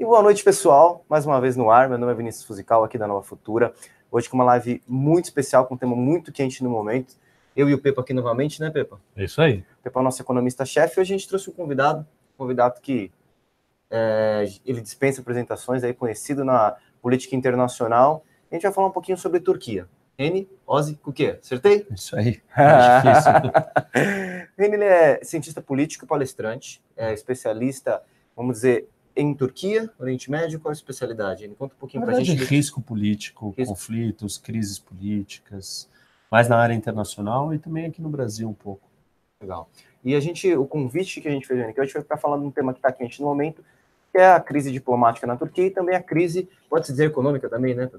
E boa noite, pessoal. Mais uma vez no ar. Meu nome é Vinícius Fusical, aqui da Nova Futura. Hoje com uma live muito especial, com um tema muito quente no momento. Eu e o Pepa aqui novamente, né, Pepa? É isso aí. Pepa é o nosso economista-chefe. Hoje a gente trouxe um convidado, um convidado que é, ele dispensa apresentações, é aí conhecido na política internacional. A gente vai falar um pouquinho sobre Turquia. Reni Ozzy quê? Acertei? É isso aí. É é cientista político e palestrante, é especialista, vamos dizer, em Turquia, Oriente Médio, qual a especialidade? Ele conta um pouquinho para a gente. Risco político, risco. conflitos, crises políticas, mais na área internacional e também aqui no Brasil um pouco. Legal. E a gente, o convite que a gente fez a gente foi para falar de um tema que está quente no momento, que é a crise diplomática na Turquia e também a crise, pode-se dizer, econômica também, né?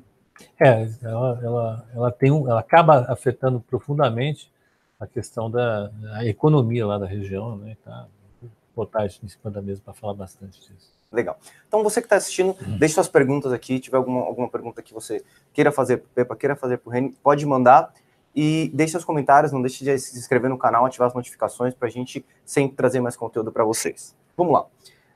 É, ela, ela, ela, tem um, ela acaba afetando profundamente a questão da a economia lá da região, né? Tá, botar em cima da mesa para falar bastante disso. Legal. Então, você que está assistindo, uhum. deixe suas perguntas aqui. Se tiver alguma, alguma pergunta que você queira fazer para o Pepa, queira fazer para o Reni, pode mandar. E deixe seus comentários, não deixe de se inscrever no canal, ativar as notificações para a gente sempre trazer mais conteúdo para vocês. Vamos lá.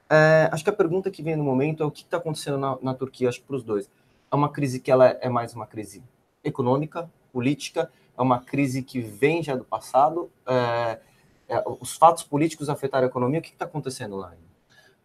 É, acho que a pergunta que vem no momento é o que está acontecendo na, na, Turquia, acho que para os dois. É uma crise que ela é mais uma crise econômica, política, é uma crise que vem já do passado. É, é, os fatos políticos afetaram a economia. O que está acontecendo lá?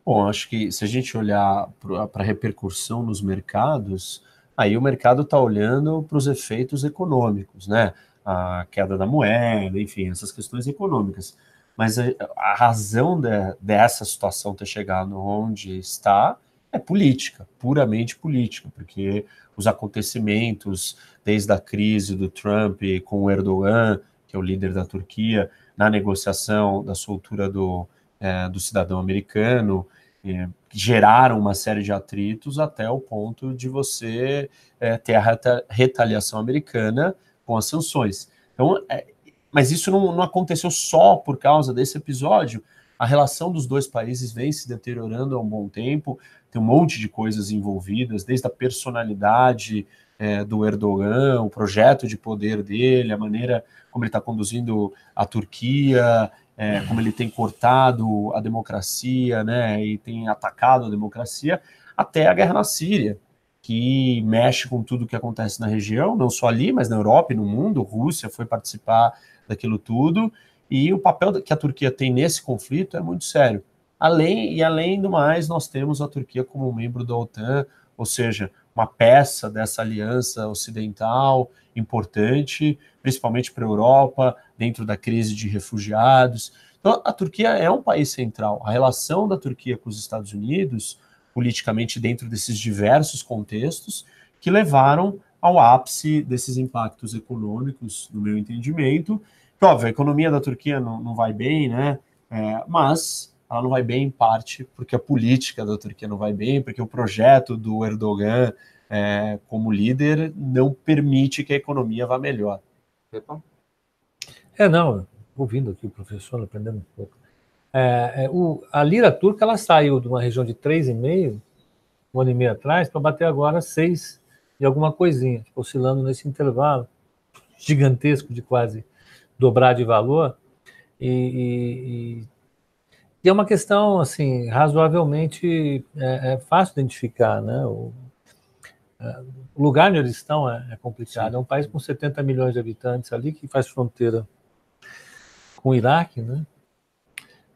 Bom, acho que se a gente olhar para a repercussão nos mercados, aí o mercado está olhando para os efeitos econômicos, né? A queda da moeda, enfim, essas questões econômicas. Mas a, a razão de, dessa situação ter chegado onde está é política, puramente política, porque os acontecimentos, desde a crise do Trump com o Erdogan, que é o líder da Turquia, na negociação da soltura do, é, do cidadão americano, é, geraram uma série de atritos até o ponto de você é, ter a reta, retaliação americana com as sanções. Então, é, mas isso não, não aconteceu só por causa desse episódio. A relação dos dois países vem se deteriorando há um bom tempo, tem um monte de coisas envolvidas, desde a personalidade é, do Erdogan, o projeto de poder dele, a maneira como ele está conduzindo a Turquia, é, como ele tem cortado a democracia, né, e tem atacado a democracia, até a guerra na Síria, que mexe com tudo que acontece na região, não só ali, mas na Europa e no mundo. Rússia foi participar daquilo tudo, e o papel que a Turquia tem nesse conflito é muito sério. Além e além do mais, nós temos a Turquia como membro da OTAN, ou seja, uma peça dessa aliança ocidental importante, principalmente para a Europa, dentro da crise de refugiados. Então, a Turquia é um país central. A relação da Turquia com os Estados Unidos, politicamente dentro desses diversos contextos, que levaram ao ápice desses impactos econômicos, no meu entendimento. Que, óbvio, a economia da Turquia não, não vai bem, né? É, mas ela não vai bem em parte porque a política da Turquia não vai bem, porque o projeto do Erdogan é, como líder não permite que a economia vá melhor. É, não, ouvindo aqui o professor, aprendendo um pouco. É, é, o, a lira turca ela saiu de uma região de 3,5, um ano e meio atrás, para bater agora 6 e alguma coisinha, tipo, oscilando nesse intervalo gigantesco de quase dobrar de valor. e, e, e e é uma questão, assim, razoavelmente é, é fácil identificar, né? O, é, o, lugar onde eles estão é, é, complicado. Sim. É um país com 70 milhões de habitantes ali, que faz fronteira com o Iraque, né?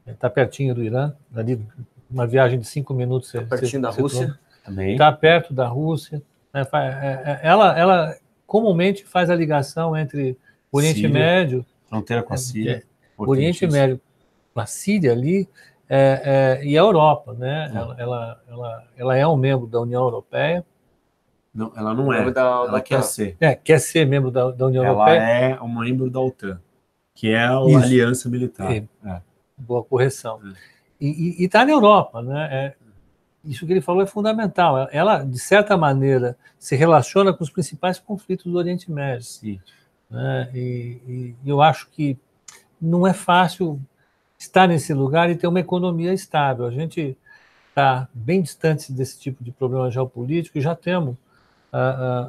Está é, pertinho do Irã, ali uma viagem de cinco minutos. Está pertinho da Rússia também. Está perto da Rússia. Né? Ela, ela comumente faz a ligação entre Oriente Síria, Médio... Fronteira com a Síria. Oriente Médio na Síria ali, é, é, e a Europa, né? Hum. Ela, ela, ela, ela, é um membro da União Europeia. Não, ela não é. Da, ela da quer ser. É, quer ser membro da, da União ela Europeia. Ela é um membro da OTAN, que é a Isso. aliança militar. É. Boa correção. É. E está na Europa, né? É, isso que ele falou é fundamental. Ela, de certa maneira, se relaciona com os principais conflitos do Oriente Médio. Né? E, e eu acho que não é fácil estar nesse lugar e ter uma economia estável. A gente está bem distante desse tipo de problema geopolítico e já temos a, a,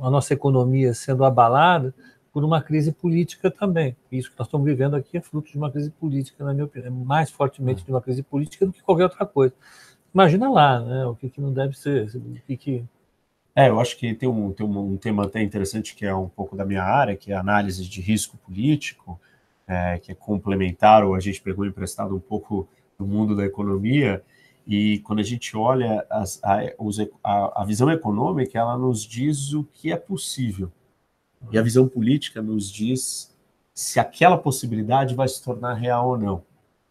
a, a, nossa economia sendo abalada por uma crise política também. Isso que nós estamos vivendo aqui é fruto de uma crise política, na minha opinião, mais fortemente de uma crise política do que qualquer outra coisa. Imagina lá, né, o que, que não deve ser, o que, que é, eu acho que tem um, tem um, um tema até interessante que é um pouco da minha área, que é a análise de risco político, é, que é complementar, ou a gente pegou emprestado um pouco do mundo da economia, e quando a gente olha as, a, os, a, a visão econômica, ela nos diz o que é possível. E a visão política nos diz se aquela possibilidade vai se tornar real ou não.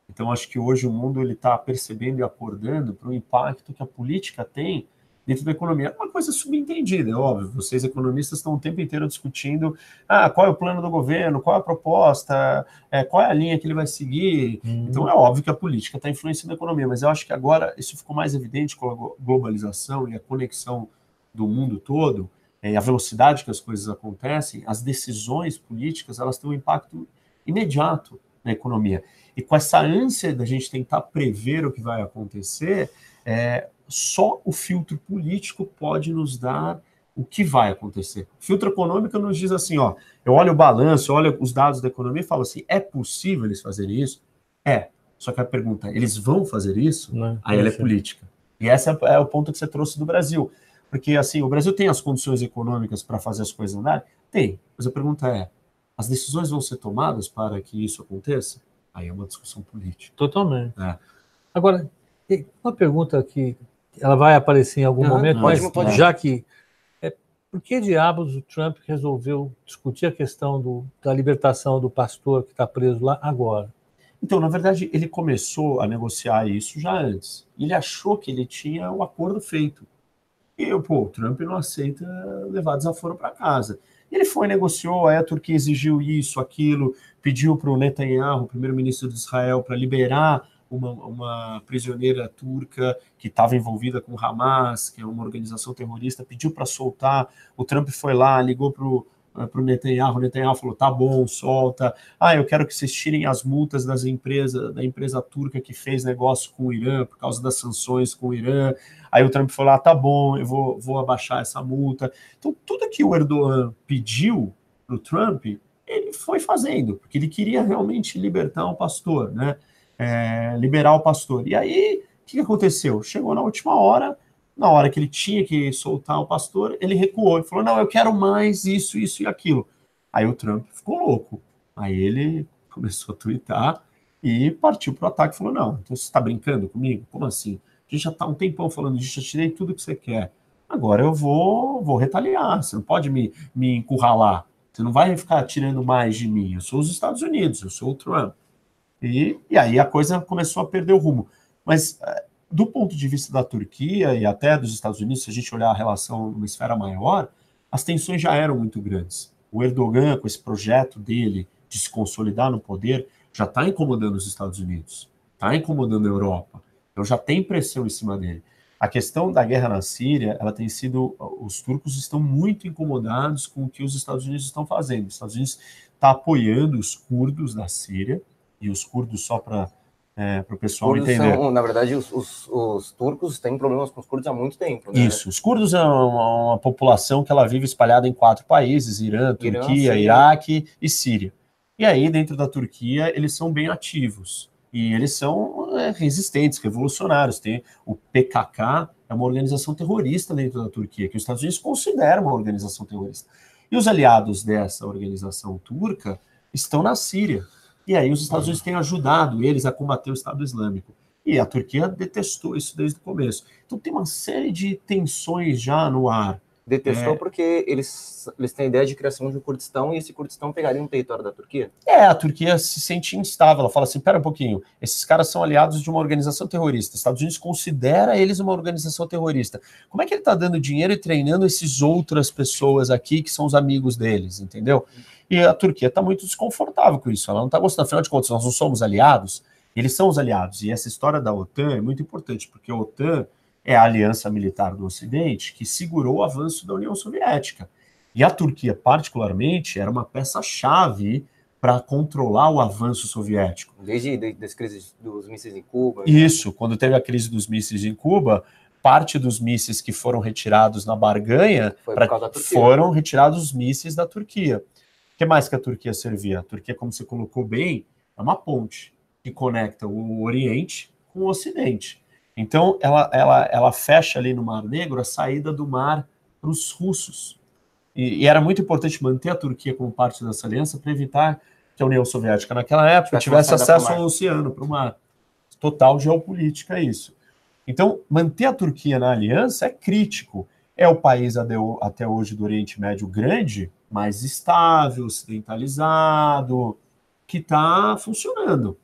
Então, acho que hoje o mundo ele está percebendo e acordando para o impacto que a política tem dentro da economia. É uma coisa subentendida, é óbvio. Vocês, economistas, estão o tempo inteiro discutindo ah, qual é o plano do governo, qual é a proposta, é, qual é a linha que ele vai seguir. Hum. Então, é óbvio que a política está influenciando a economia, mas eu acho que agora isso ficou mais evidente com a globalização e a conexão do mundo todo, é, a velocidade que as coisas acontecem, as decisões políticas, elas têm um impacto imediato na economia. E com essa ânsia da gente tentar prever o que vai acontecer, é, só o filtro político pode nos dar o que vai acontecer. O filtro econômico nos diz assim, ó, eu olho o balanço, olho os dados da economia e falo assim, é possível eles fazerem isso? É. Só que a pergunta, eles vão fazer isso? Não, né? Aí não sei. é política. E esse é, é o ponto que você trouxe do Brasil. Porque, assim, o Brasil tem as condições econômicas para fazer as coisas andarem? Tem. Mas a pergunta é, as decisões vão ser tomadas para que isso aconteça? Aí é uma discussão política. Totalmente. É. Agora, uma pergunta que ela vai aparecer em algum uhum, momento, mas pode... já que. É, por que diabos o Trump resolveu discutir a questão do, da libertação do pastor que está preso lá agora? Então, na verdade, ele começou a negociar isso já antes. Ele achou que ele tinha o um acordo feito. E, pô, o Trump não aceita levar desaforo para casa. Ele foi, negociou, aí a Turquia exigiu isso, aquilo, pediu para o Netanyahu, primeiro-ministro de Israel, para liberar uma, uma prisioneira turca que estava envolvida com Hamas, que é uma organização terrorista, pediu para soltar. O Trump foi lá, ligou para eh, para o Netanyahu, o Netanyahu falou, tá bom, solta, ah, eu quero que vocês tirem as multas das empresas, da empresa turca que fez negócio com o Irã, por causa das sanções com o Irã, aí o Trump falou, ah, tá bom, eu vou, vou abaixar essa multa, então tudo que o Erdogan pediu para o Trump, ele foi fazendo, porque ele queria realmente libertar o pastor, né, é, liberar o pastor. E aí, o que aconteceu? Chegou na última hora, na hora que ele tinha que soltar o pastor, ele recuou e falou: Não, eu quero mais isso, isso e aquilo. Aí o Trump ficou louco. Aí ele começou a twittar e partiu para o ataque falou: Não, então você está brincando comigo? Como assim? A gente já está um tempão falando disso, já tirei tudo que você quer. Agora eu vou, vou retaliar. Você não pode me, me encurralar. Você não vai ficar tirando mais de mim. Eu sou os Estados Unidos, eu sou o Trump. E, e aí a coisa começou a perder o rumo. Mas eh, do ponto de vista da Turquia e até dos Estados Unidos, se a gente olhar a relação numa esfera maior, as tensões já eram muito grandes. O Erdogan, com esse projeto dele de se consolidar no poder, já está incomodando os Estados Unidos, está incomodando a Europa. Então já tem pressão em cima dele. A questão da guerra na Síria, ela tem sido. Os turcos estão muito incomodados com o que os Estados Unidos estão fazendo. Os Estados Unidos está apoiando os curdos da Síria, e os curdos só para é, o pessoal entender. São, na verdade, os, os, os, turcos têm problemas com os curdos há muito tempo. Né? Isso. Os curdos é uma, uma, população que ela vive espalhada em quatro países: Irã, Turquia, Irã, Iraque e Síria. E aí, dentro da Turquia, eles são bem ativos. E eles são é, resistentes, revolucionários. Tem o PKK, é uma organização terrorista dentro da Turquia, que os Estados Unidos consideram uma organização terrorista. E os aliados dessa organização turca estão na Síria. E aí os Estados uhum. Unidos têm ajudado eles a combater o Estado Islâmico. E a Turquia detestou isso desde o começo. Então tem uma série de tensões já no ar detestou é. porque eles, eles têm a ideia de criação de um Kurdistão e esse Kurdistão pegaria um território da Turquia? É, a Turquia se sente instável. Ela fala assim: pera um pouquinho, esses caras são aliados de uma organização terrorista. Estados Unidos considera eles uma organização terrorista. Como é que ele está dando dinheiro e treinando esses outras pessoas aqui que são os amigos deles, entendeu? E a Turquia está muito desconfortável com isso. Ela não está gostando. Afinal de contas, nós não somos aliados, eles são os aliados. E essa história da OTAN é muito importante, porque a OTAN é a aliança militar do Ocidente que segurou o avanço da União Soviética. E a Turquia, particularmente, era uma peça-chave para controlar o avanço soviético. Desde as crises dos mísseis em Cuba. Né? Isso, né? quando teve a crise dos mísseis em Cuba, parte dos mísseis que foram retirados na barganha pra, foram retirados os mísseis da Turquia. O que mais que a Turquia servia? A Turquia, como você colocou bem, é uma ponte que conecta o Oriente com o Ocidente. Então, ela, ela, ela fecha ali no Mar Negro a saída do mar para os russos. E, e, era muito importante manter a Turquia como parte dessa aliança para evitar que a União Soviética, naquela época, tivesse acesso ao oceano, para uma total geopolítica é isso. Então, manter a Turquia na aliança é crítico. É o país até hoje do Oriente Médio grande, mais estável, ocidentalizado, que está funcionando.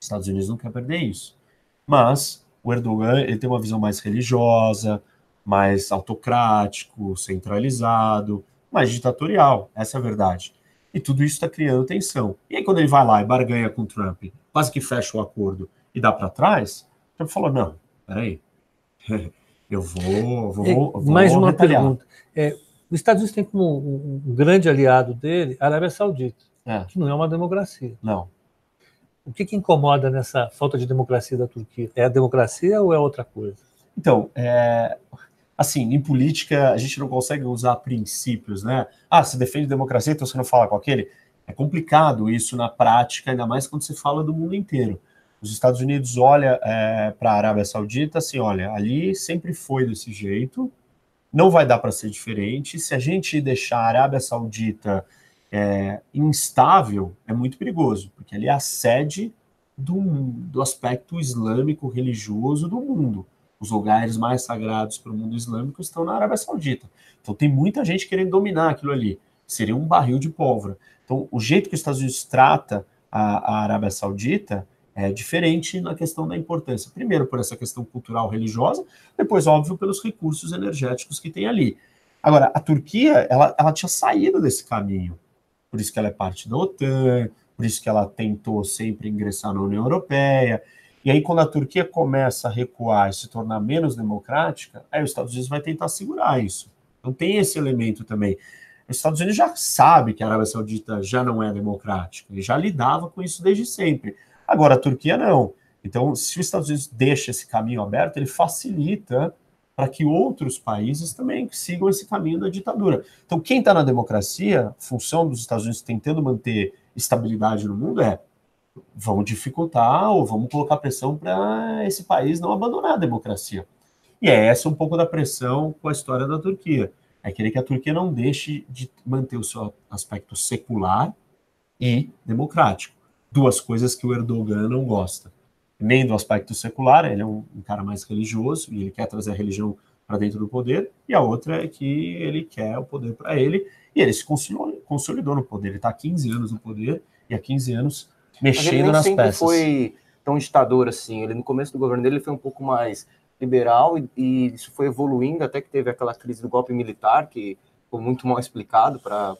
Os Estados Unidos não quer perder isso. Mas o Erdogan ele tem uma visão mais religiosa, mais autocrático, centralizado, mais ditatorial, essa é a verdade. E tudo isso está criando tensão. E aí, quando ele vai lá e barganha com o Trump, quase que fecha o acordo e dá para trás, Trump falou: não, peraí, eu vou. vou, vou mais uma retalhar. pergunta. É, os Estados Unidos tem como um, um grande aliado dele a Arábia Saudita, é. que não é uma democracia. Não. O que, que incomoda nessa falta de democracia da Turquia? É a democracia ou é outra coisa? Então, é, assim, em política a gente não consegue usar princípios, né? Ah, se defende democracia, então você não fala com aquele. É complicado isso na prática, ainda mais quando se fala do mundo inteiro. Os Estados Unidos olha é, para a Arábia Saudita assim, olha, ali sempre foi desse jeito, não vai dar para ser diferente. Se a gente deixar a Arábia Saudita é, instável é muito perigoso, porque ele é a sede do, do aspecto islâmico religioso do mundo. Os lugares mais sagrados para o mundo islâmico estão na Arábia Saudita. Então tem muita gente querendo dominar aquilo ali. Seria um barril de pólvora. Então, o jeito que os Estados Unidos trata a, a Arábia Saudita é diferente na questão da importância. Primeiro, por essa questão cultural religiosa, depois, óbvio, pelos recursos energéticos que tem ali. Agora, a Turquia, ela, ela tinha saído desse caminho por isso que ela é parte da OTAN, por isso que ela tentou sempre ingressar na União Europeia. E aí, quando a Turquia começa a recuar e se tornar menos democrática, aí os Estados Unidos vai tentar segurar isso. Então tem esse elemento também. Os Estados Unidos já sabe que a Arábia Saudita já não é democrática, e já lidava com isso desde sempre. Agora, a Turquia não. Então, se os Estados Unidos deixa esse caminho aberto, ele facilita para que outros países também sigam esse caminho da ditadura. Então, quem está na democracia, função dos Estados Unidos tentando manter estabilidade no mundo é vamos dificultar ou vamos colocar pressão para esse país não abandonar a democracia. E é essa um pouco da pressão com a história da Turquia. É querer que a Turquia não deixe de manter o seu aspecto secular e democrático. Duas coisas que o Erdogan não gosta nem do aspecto secular, ele é um, um cara mais religioso e ele quer trazer a religião para dentro do poder, e a outra é que ele quer o poder para ele, e ele se consolidou, no poder, ele está há 15 anos no poder e há 15 anos mexendo nas peças. Ele foi tão ditador assim, ele no começo do governo dele ele foi um pouco mais liberal e, e isso foi evoluindo até que teve aquela crise do golpe militar que foi muito mal explicado para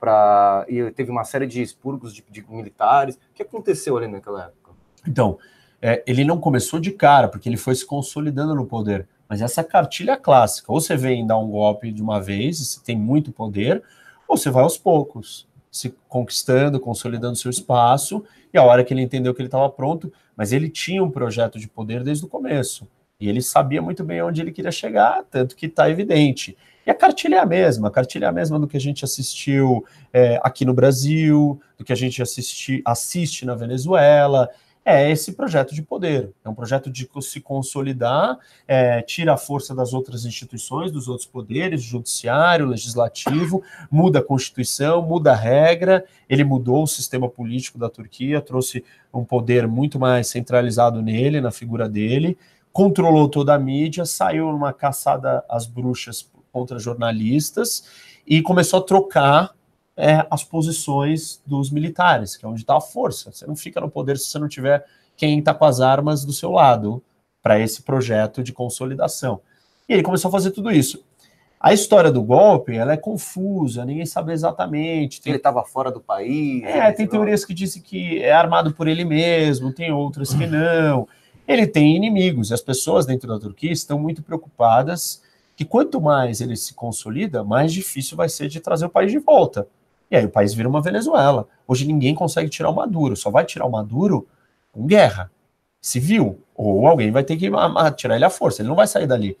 para e teve uma série de expurgos de, de militares. O que aconteceu ali naquela época? Então, é, ele não começou de cara, porque ele foi se consolidando no poder. Mas essa cartilha é clássica, ou você vem dar um golpe de uma vez, você tem muito poder, ou você vai aos poucos, se conquistando, consolidando seu espaço, e a hora que ele entendeu que ele estava pronto, mas ele tinha um projeto de poder desde o começo. E ele sabia muito bem onde ele queria chegar, tanto que está evidente. E a cartilha é a mesma, a cartilha é a mesma do que a gente assistiu é, aqui no Brasil, do que a gente assisti, assiste na Venezuela, é esse projeto de poder. É um projeto de se consolidar, é, tira a força das outras instituições, dos outros poderes, judiciário, legislativo, muda a Constituição, muda a regra. Ele mudou o sistema político da Turquia, trouxe um poder muito mais centralizado nele, na figura dele, controlou toda a mídia, saiu numa caçada às bruxas contra jornalistas e começou a trocar é, as posições dos militares, que é onde está a força. Você não fica no poder se você não tiver quem está com as armas do seu lado para esse projeto de consolidação. E ele começou a fazer tudo isso. A história do golpe ela é confusa, ninguém sabe exatamente. Tem... Ele estava fora do país. É, tem teorias que dizem que é armado por ele mesmo, tem outras que não. Ele tem inimigos, e as pessoas dentro da Turquia estão muito preocupadas que quanto mais ele se consolida, mais difícil vai ser de trazer o país de volta. E aí o país vira uma Venezuela. Hoje ninguém consegue tirar o Maduro, só vai tirar o Maduro com guerra civil, ou alguém vai ter que tirar ele à força, ele não vai sair dali.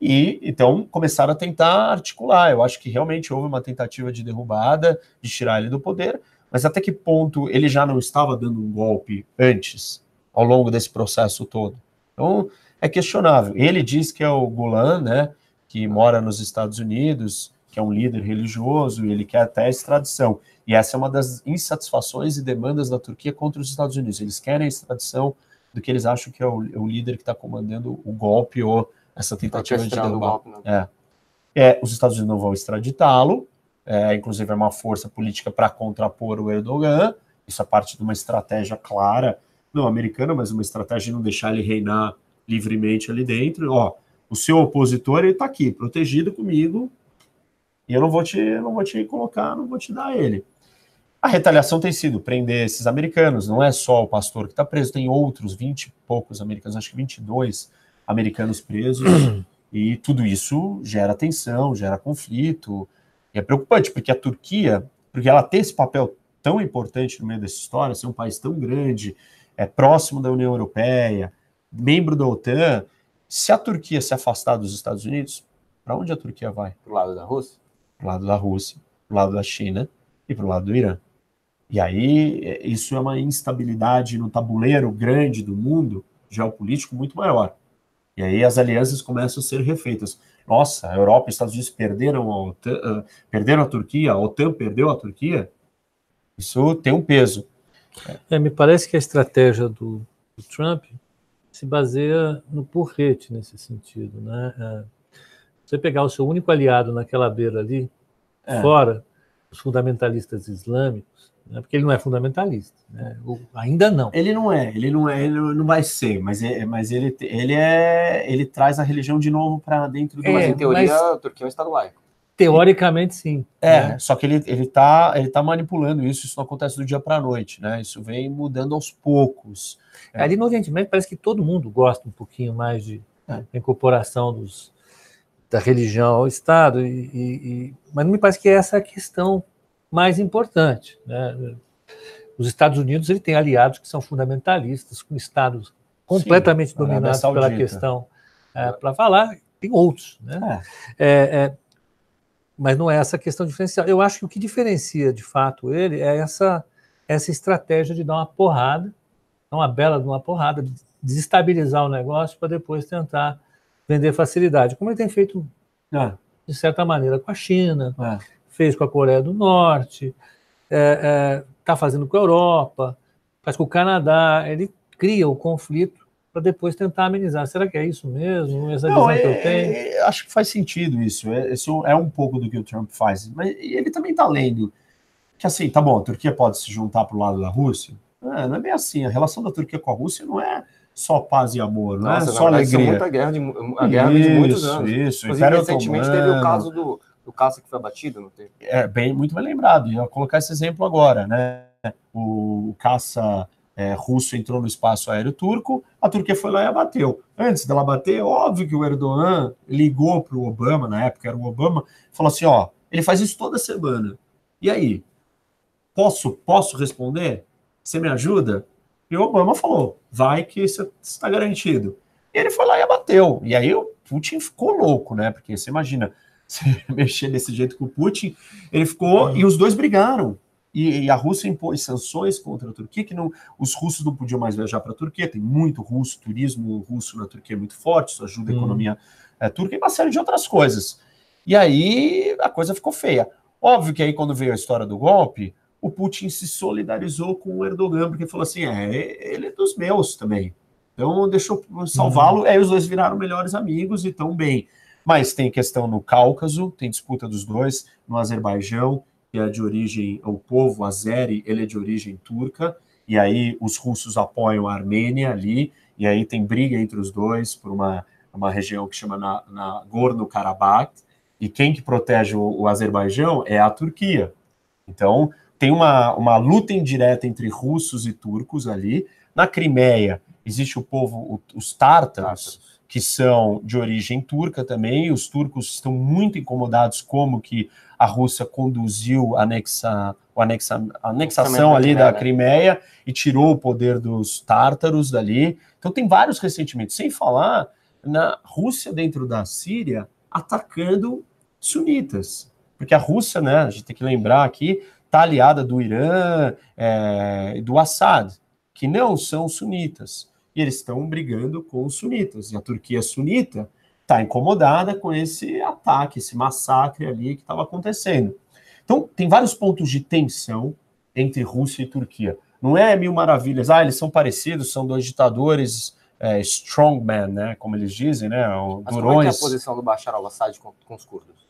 E então começaram a tentar articular. Eu acho que realmente houve uma tentativa de derrubada, de tirar ele do poder, mas até que ponto ele já não estava dando um golpe antes, ao longo desse processo todo? Então é questionável. Ele diz que é o Golan, né, que mora nos Estados Unidos, que é um líder religioso e ele quer até a extradição. E essa é uma das insatisfações e demandas da Turquia contra os Estados Unidos. Eles querem a extradição do que eles acham que é o, é o líder que está comandando o golpe ou essa tentativa de derrubar. Golpe, né? é. é. os Estados Unidos não vão extraditá-lo, é, inclusive é uma força política para contrapor o Erdogan, isso é parte de uma estratégia clara, não americana, mas uma estratégia de não deixar ele reinar livremente ali dentro. Ó, o seu opositor ele está aqui, protegido comigo, e eu não vou te, não vou te colocar, não vou te dar ele. A retaliação tem sido prender esses americanos, não é só o pastor que está preso, tem outros 20 e poucos americanos, acho que 22 americanos presos, e tudo isso gera tensão, gera conflito, e é preocupante, porque a Turquia, porque ela tem esse papel tão importante no meio dessa história, ser um país tão grande, é próximo da União Europeia, membro da OTAN, se a Turquia se afastar dos Estados Unidos, para onde a Turquia vai? Para o lado da Rússia? para lado da Rússia, pro lado da China e pro lado do Irã. E aí, é, isso é uma instabilidade no tabuleiro grande do mundo geopolítico muito maior. E aí as alianças começam a ser refeitas. Nossa, a Europa e os Estados Unidos perderam a, OTAN, ah, perderam a Turquia, a OTAN perdeu a Turquia. Isso tem um peso. É, me parece que a estratégia do, do Trump se baseia no porrete nesse sentido, né? É você pegar o seu único aliado naquela beira ali, é. fora, os fundamentalistas islâmicos, né? porque ele não é fundamentalista, né? o, ainda não. Ele não é, ele não é, ele não vai ser, mas, é, mas ele, ele é, ele traz a religião de novo para dentro do. É, mas em teoria, mas... a Turquia é um estado laico. Teoricamente, sim. É, né? só que ele, ele, tá, ele tá manipulando isso, isso não acontece do dia para a noite, né? Isso vem mudando aos poucos. É. Ali no Oriente Médio parece que todo mundo gosta um pouquinho mais de é. incorporação dos, da religião ao Estado, e, e, mas me parece que essa é a questão mais importante. Né? Os Estados Unidos ele tem aliados que são fundamentalistas, com estados completamente Sim, ah, dominados pela questão é, para falar, tem outros. Né? É. É, é mas não é essa questão diferencial. Eu acho que o que diferencia de fato ele é essa, essa estratégia de dar uma porrada, uma bela de uma porrada, desestabilizar o negócio para depois tentar vender facilidade, como ele tem feito, é. de certa maneira, com a China, é. fez com a Coreia do Norte, está é, fazendo com a Europa, faz com o Canadá. Ele cria o conflito para depois tentar amenizar. Será que é isso mesmo? Essa Não, é, que eu tenho? É, acho que faz sentido isso. É, isso é um pouco do que o Trump faz. Mas ele também está lendo que, assim, tá bom, a Turquia pode se juntar para o lado da Rússia. Ah, não é bem assim. A relação da Turquia com a Rússia não é só paz e amor, não né? é só alegria. Muita guerra de, a guerra isso, de muitos anos. Isso, recentemente teve o caso do, do caça que foi abatido, não teve? É, bem, muito bem lembrado. E eu vou colocar esse exemplo agora, né? O, o caça é, russo entrou no espaço aéreo turco, a Turquia foi lá e abateu. Antes dela bater, óbvio que o Erdogan ligou para o Obama, na época era o Obama, falou assim: ó, ele faz isso toda semana. E aí? Posso, posso responder? Você me ajuda? E o Obama falou: vai que você está garantido. E ele foi lá e abateu. E aí o Putin ficou louco, né? Porque você imagina, se mexer desse jeito com o Putin, ele ficou. E os dois brigaram. E, e a Rússia impôs sanções contra a Turquia, que não, os russos não podiam mais viajar para a Turquia. Tem muito russo, turismo russo na Turquia é muito forte, isso ajuda a economia é, turca e uma série de outras coisas. E aí a coisa ficou feia. Óbvio que aí, quando veio a história do golpe, o Putin se solidarizou com o Erdogan, porque falou assim: é, ele é dos meus também. Então, deixa eu salvá-lo. Uhum. Aí é, os dois viraram melhores amigos e tão bem. Mas tem questão no Cáucaso, tem disputa dos dois, no Azerbaijão, que é de origem, o povo azeri, ele é de origem turca, e aí os russos apoiam a Armênia ali, e aí tem briga entre os dois por uma, uma região que chama na, na Gorno-Karabakh, e quem que protege o, o Azerbaijão é a Turquia. Então, tem uma, uma luta indireta entre russos e turcos ali. Na Crimeia existe o povo, os tártaros, que são de origem turca também. os turcos estão muito incomodados como que a Rússia conduziu anexa, o anexa, a anexação ali da né? Crimeia e tirou o poder dos tártaros dali. Então tem vários ressentimentos, sem falar na Rússia dentro da Síria atacando sunitas. Porque a Rússia, né, a gente tem que lembrar aqui, está aliada do Irã é, e é, do Assad, que não são sunitas. E eles estão brigando com os sunitas. E a Turquia sunita está incomodada com esse ataque, esse massacre ali que estava acontecendo. Então, tem vários pontos de tensão entre Rússia e Turquia. Não é mil maravilhas, ah, eles são parecidos, são dois ditadores é, né? Como eles dizem, né? Mas durões. como é, é a posição do Bashar al-Assad com, com os curdos?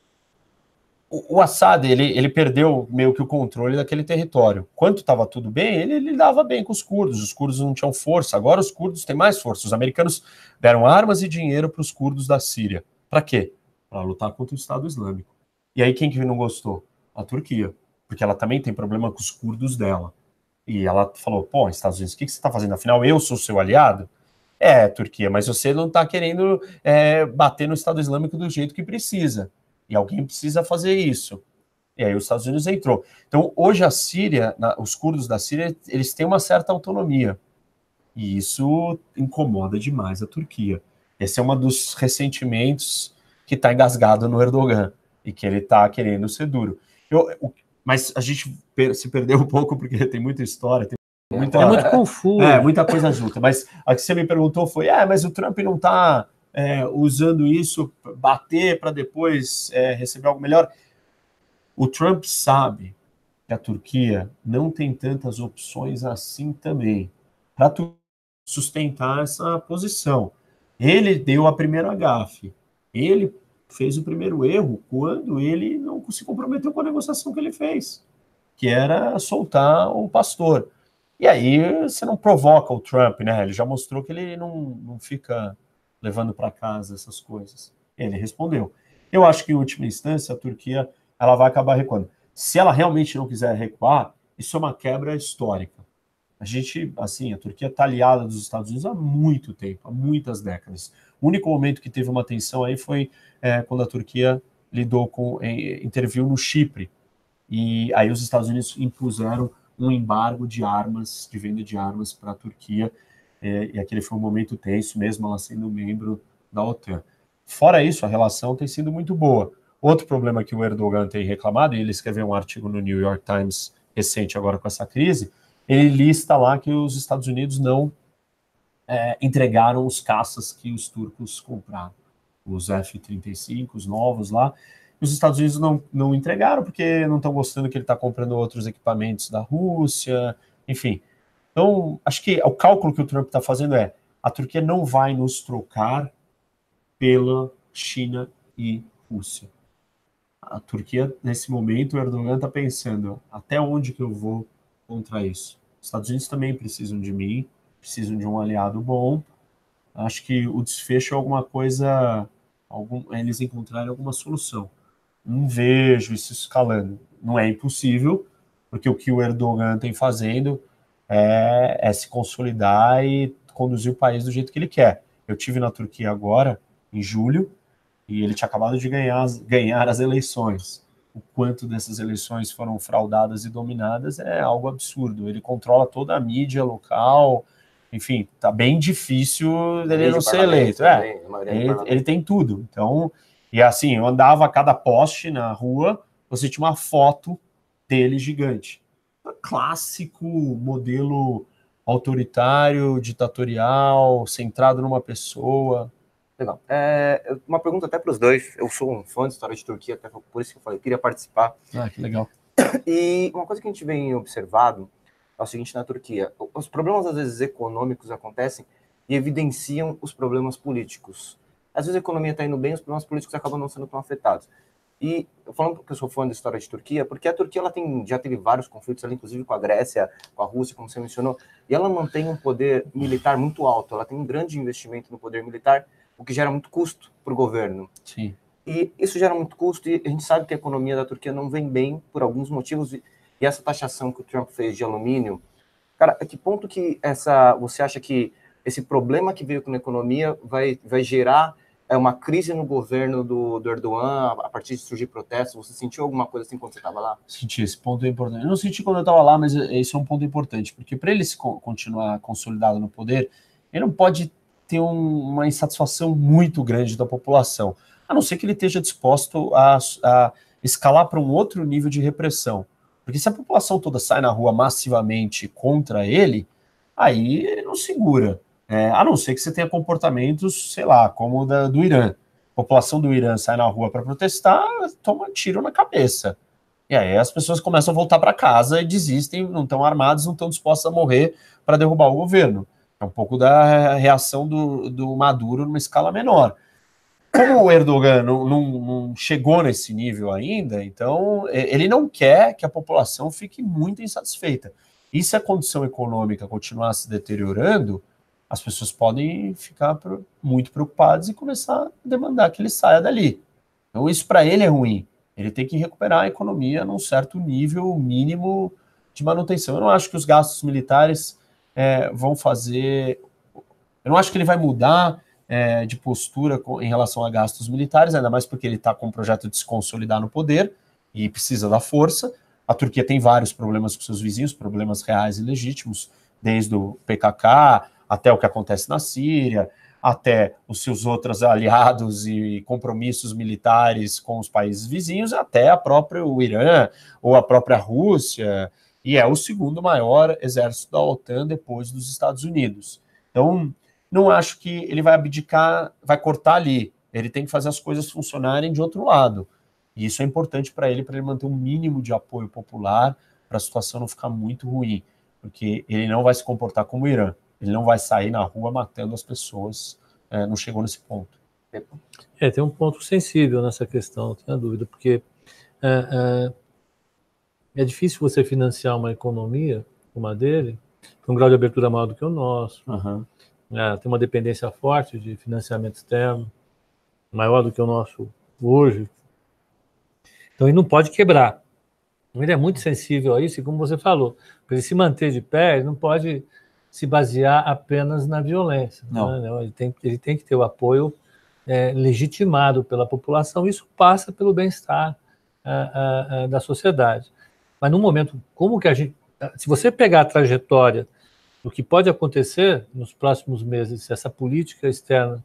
o, o Assad, ele, ele perdeu meio que o controle daquele território. Quando estava tudo bem, ele, lidava dava bem com os curdos, os curdos não tinham força, agora os curdos têm mais força. Os americanos deram armas e dinheiro para os curdos da Síria. Para quê? Para lutar contra o Estado Islâmico. E aí quem que não gostou? A Turquia, porque ela também tem problema com os curdos dela. E ela falou, pô, Estados Unidos, o que, que você está fazendo? Afinal, eu sou seu aliado? É, Turquia, mas você não está querendo é, bater no Estado Islâmico do jeito que precisa. E alguém precisa fazer isso. E aí os Estados Unidos entrou. Então, hoje a Síria, na, os curdos da Síria, eles têm uma certa autonomia. E isso incomoda demais a Turquia. Esse é um dos ressentimentos que está engasgado no Erdogan e que ele está querendo ser duro. Eu, o, mas a gente se perdeu um pouco porque tem muita história, tem muita, é muito confuso. É, muita coisa junta. Mas a que você me perguntou foi: é, mas o Trump não está é, usando isso, bater para depois é, receber algo melhor. O Trump sabe que a Turquia não tem tantas opções assim também para sustentar essa posição. Ele deu a primeira gafe, ele fez o primeiro erro quando ele não se comprometeu com a negociação que ele fez, que era soltar o pastor. E aí você não provoca o Trump, né? Ele já mostrou que ele não, não fica levando para casa essas coisas? Ele respondeu. Eu acho que, em última instância, a Turquia ela vai acabar recuando. Se ela realmente não quiser recuar, isso é uma quebra histórica. A gente, assim, a Turquia está aliada dos Estados Unidos há muito tempo, há muitas décadas. O único momento que teve uma tensão aí foi é, quando a Turquia lidou com, é, interviu no Chipre. E aí os Estados Unidos impuseram um embargo de armas, de venda de armas para a Turquia, e, e aquele foi um momento tenso, mesmo ela sendo membro da OTAN. Fora isso, a relação tem sido muito boa. Outro problema que o Erdogan tem reclamado, e ele escreveu um artigo no New York Times recente agora com essa crise, ele lista lá que os Estados Unidos não é, entregaram os caças que os turcos compraram, os F-35, os novos lá. Os Estados Unidos não, não entregaram porque não estão gostando que ele está comprando outros equipamentos da Rússia, enfim. Então, acho que o cálculo que o Trump está fazendo é: a Turquia não vai nos trocar pela China e Rússia. A Turquia, nesse momento, o Erdogan está pensando: até onde que eu vou contra isso? Os Estados Unidos também precisam de mim, precisam de um aliado bom. Acho que o desfecho é alguma coisa, algum, eles encontrarem alguma solução. Não vejo isso escalando. Não é impossível, porque o que o Erdogan tem fazendo é, é se consolidar e conduzir o país do jeito que ele quer. Eu tive na Turquia agora, em julho, e ele tinha acabado de ganhar, ganhar as eleições. O quanto dessas eleições foram fraudadas e dominadas é algo absurdo. Ele controla toda a mídia local, enfim, tá bem difícil dele não ser eleito. é, ele, ele, tem tudo. Então, e assim, eu andava a cada poste na rua, você tinha uma foto dele gigante clássico modelo autoritário, ditatorial, centrado numa pessoa. Legal. É, uma pergunta até para os dois. Eu sou um fã de história de Turquia, até por isso que eu falei, queria participar. Ah, que legal. E uma coisa que a gente vem observado é o seguinte na Turquia: os problemas às vezes econômicos acontecem e evidenciam os problemas políticos. Às vezes a economia está indo bem, os problemas políticos acabam não sendo tão afetados. E falando que eu sou fã da história de Turquia, porque a Turquia ela tem, já teve vários conflitos ali, inclusive com a Grécia, com a Rússia, como você mencionou, e ela mantém um poder militar muito alto, ela tem um grande investimento no poder militar, o que gera muito custo para o governo. Sim. E isso gera muito custo, e a gente sabe que a economia da Turquia não vem bem por alguns motivos, e essa taxação que o Trump fez de alumínio, cara, a que ponto que essa, você acha que esse problema que veio com a economia vai, vai gerar é uma crise no governo do, do Erdogan, a partir de surgir protestos? Você sentiu alguma coisa assim quando você estava lá? Senti, esse ponto é importante. Eu não senti quando eu estava lá, mas esse é um ponto importante, porque para ele se continuar consolidado no poder, ele não pode ter um, uma insatisfação muito grande da população, a não ser que ele esteja disposto a, a escalar para um outro nível de repressão. Porque se a população toda sai na rua massivamente contra ele, aí ele não segura. É, a não ser que você tenha comportamentos, sei lá, como o da, do Irã. A população do Irã sai na rua para protestar, toma tiro na cabeça. E aí as pessoas começam a voltar para casa e desistem, não estão armados, não estão dispostos a morrer para derrubar o governo. É um pouco da reação do, do Maduro numa escala menor. Como o Erdogan não, não, não, chegou nesse nível ainda, então ele não quer que a população fique muito insatisfeita. E se a condição econômica continuar se deteriorando, as pessoas podem ficar muito preocupadas e começar a demandar que ele saia dali. Então, isso para ele é ruim. Ele tem que recuperar a economia num certo nível mínimo de manutenção. Eu não acho que os gastos militares é, vão fazer. Eu não acho que ele vai mudar é, de postura com, em relação a gastos militares, ainda mais porque ele está com um projeto de se consolidar no poder e precisa da força. A Turquia tem vários problemas com seus vizinhos, problemas reais e legítimos, desde o PKK, até o que acontece na Síria, até os seus outros aliados e compromissos militares com os países vizinhos, até a própria o Irã ou a própria Rússia, e é o segundo maior exército da OTAN depois dos Estados Unidos. Então, não acho que ele vai abdicar, vai cortar ali. Ele tem que fazer as coisas funcionarem de outro lado. E isso é importante para ele, para ele manter um mínimo de apoio popular, para a situação não ficar muito ruim, porque ele não vai se comportar como o Irã. Ele não vai sair na rua matando as pessoas, é, não chegou nesse ponto. É, tem um ponto sensível nessa questão, não tenho dúvida, porque é, é, é difícil você financiar uma economia como a dele, com um grau de abertura maior do que o nosso, uhum. tem uma dependência forte de financiamento externo, maior do que o nosso hoje. Então ele não pode quebrar. Ele é muito sensível a isso, e como você falou, para ele se manter de pé, ele não pode se basear apenas na violência. Não. Né? Ele, tem, ele tem que ter o apoio é, legitimado pela população. Isso passa pelo bem-estar ah, ah, ah, da sociedade. Mas no momento como que a gente. Se você pegar a trajetória do que pode acontecer nos próximos meses, se essa política externa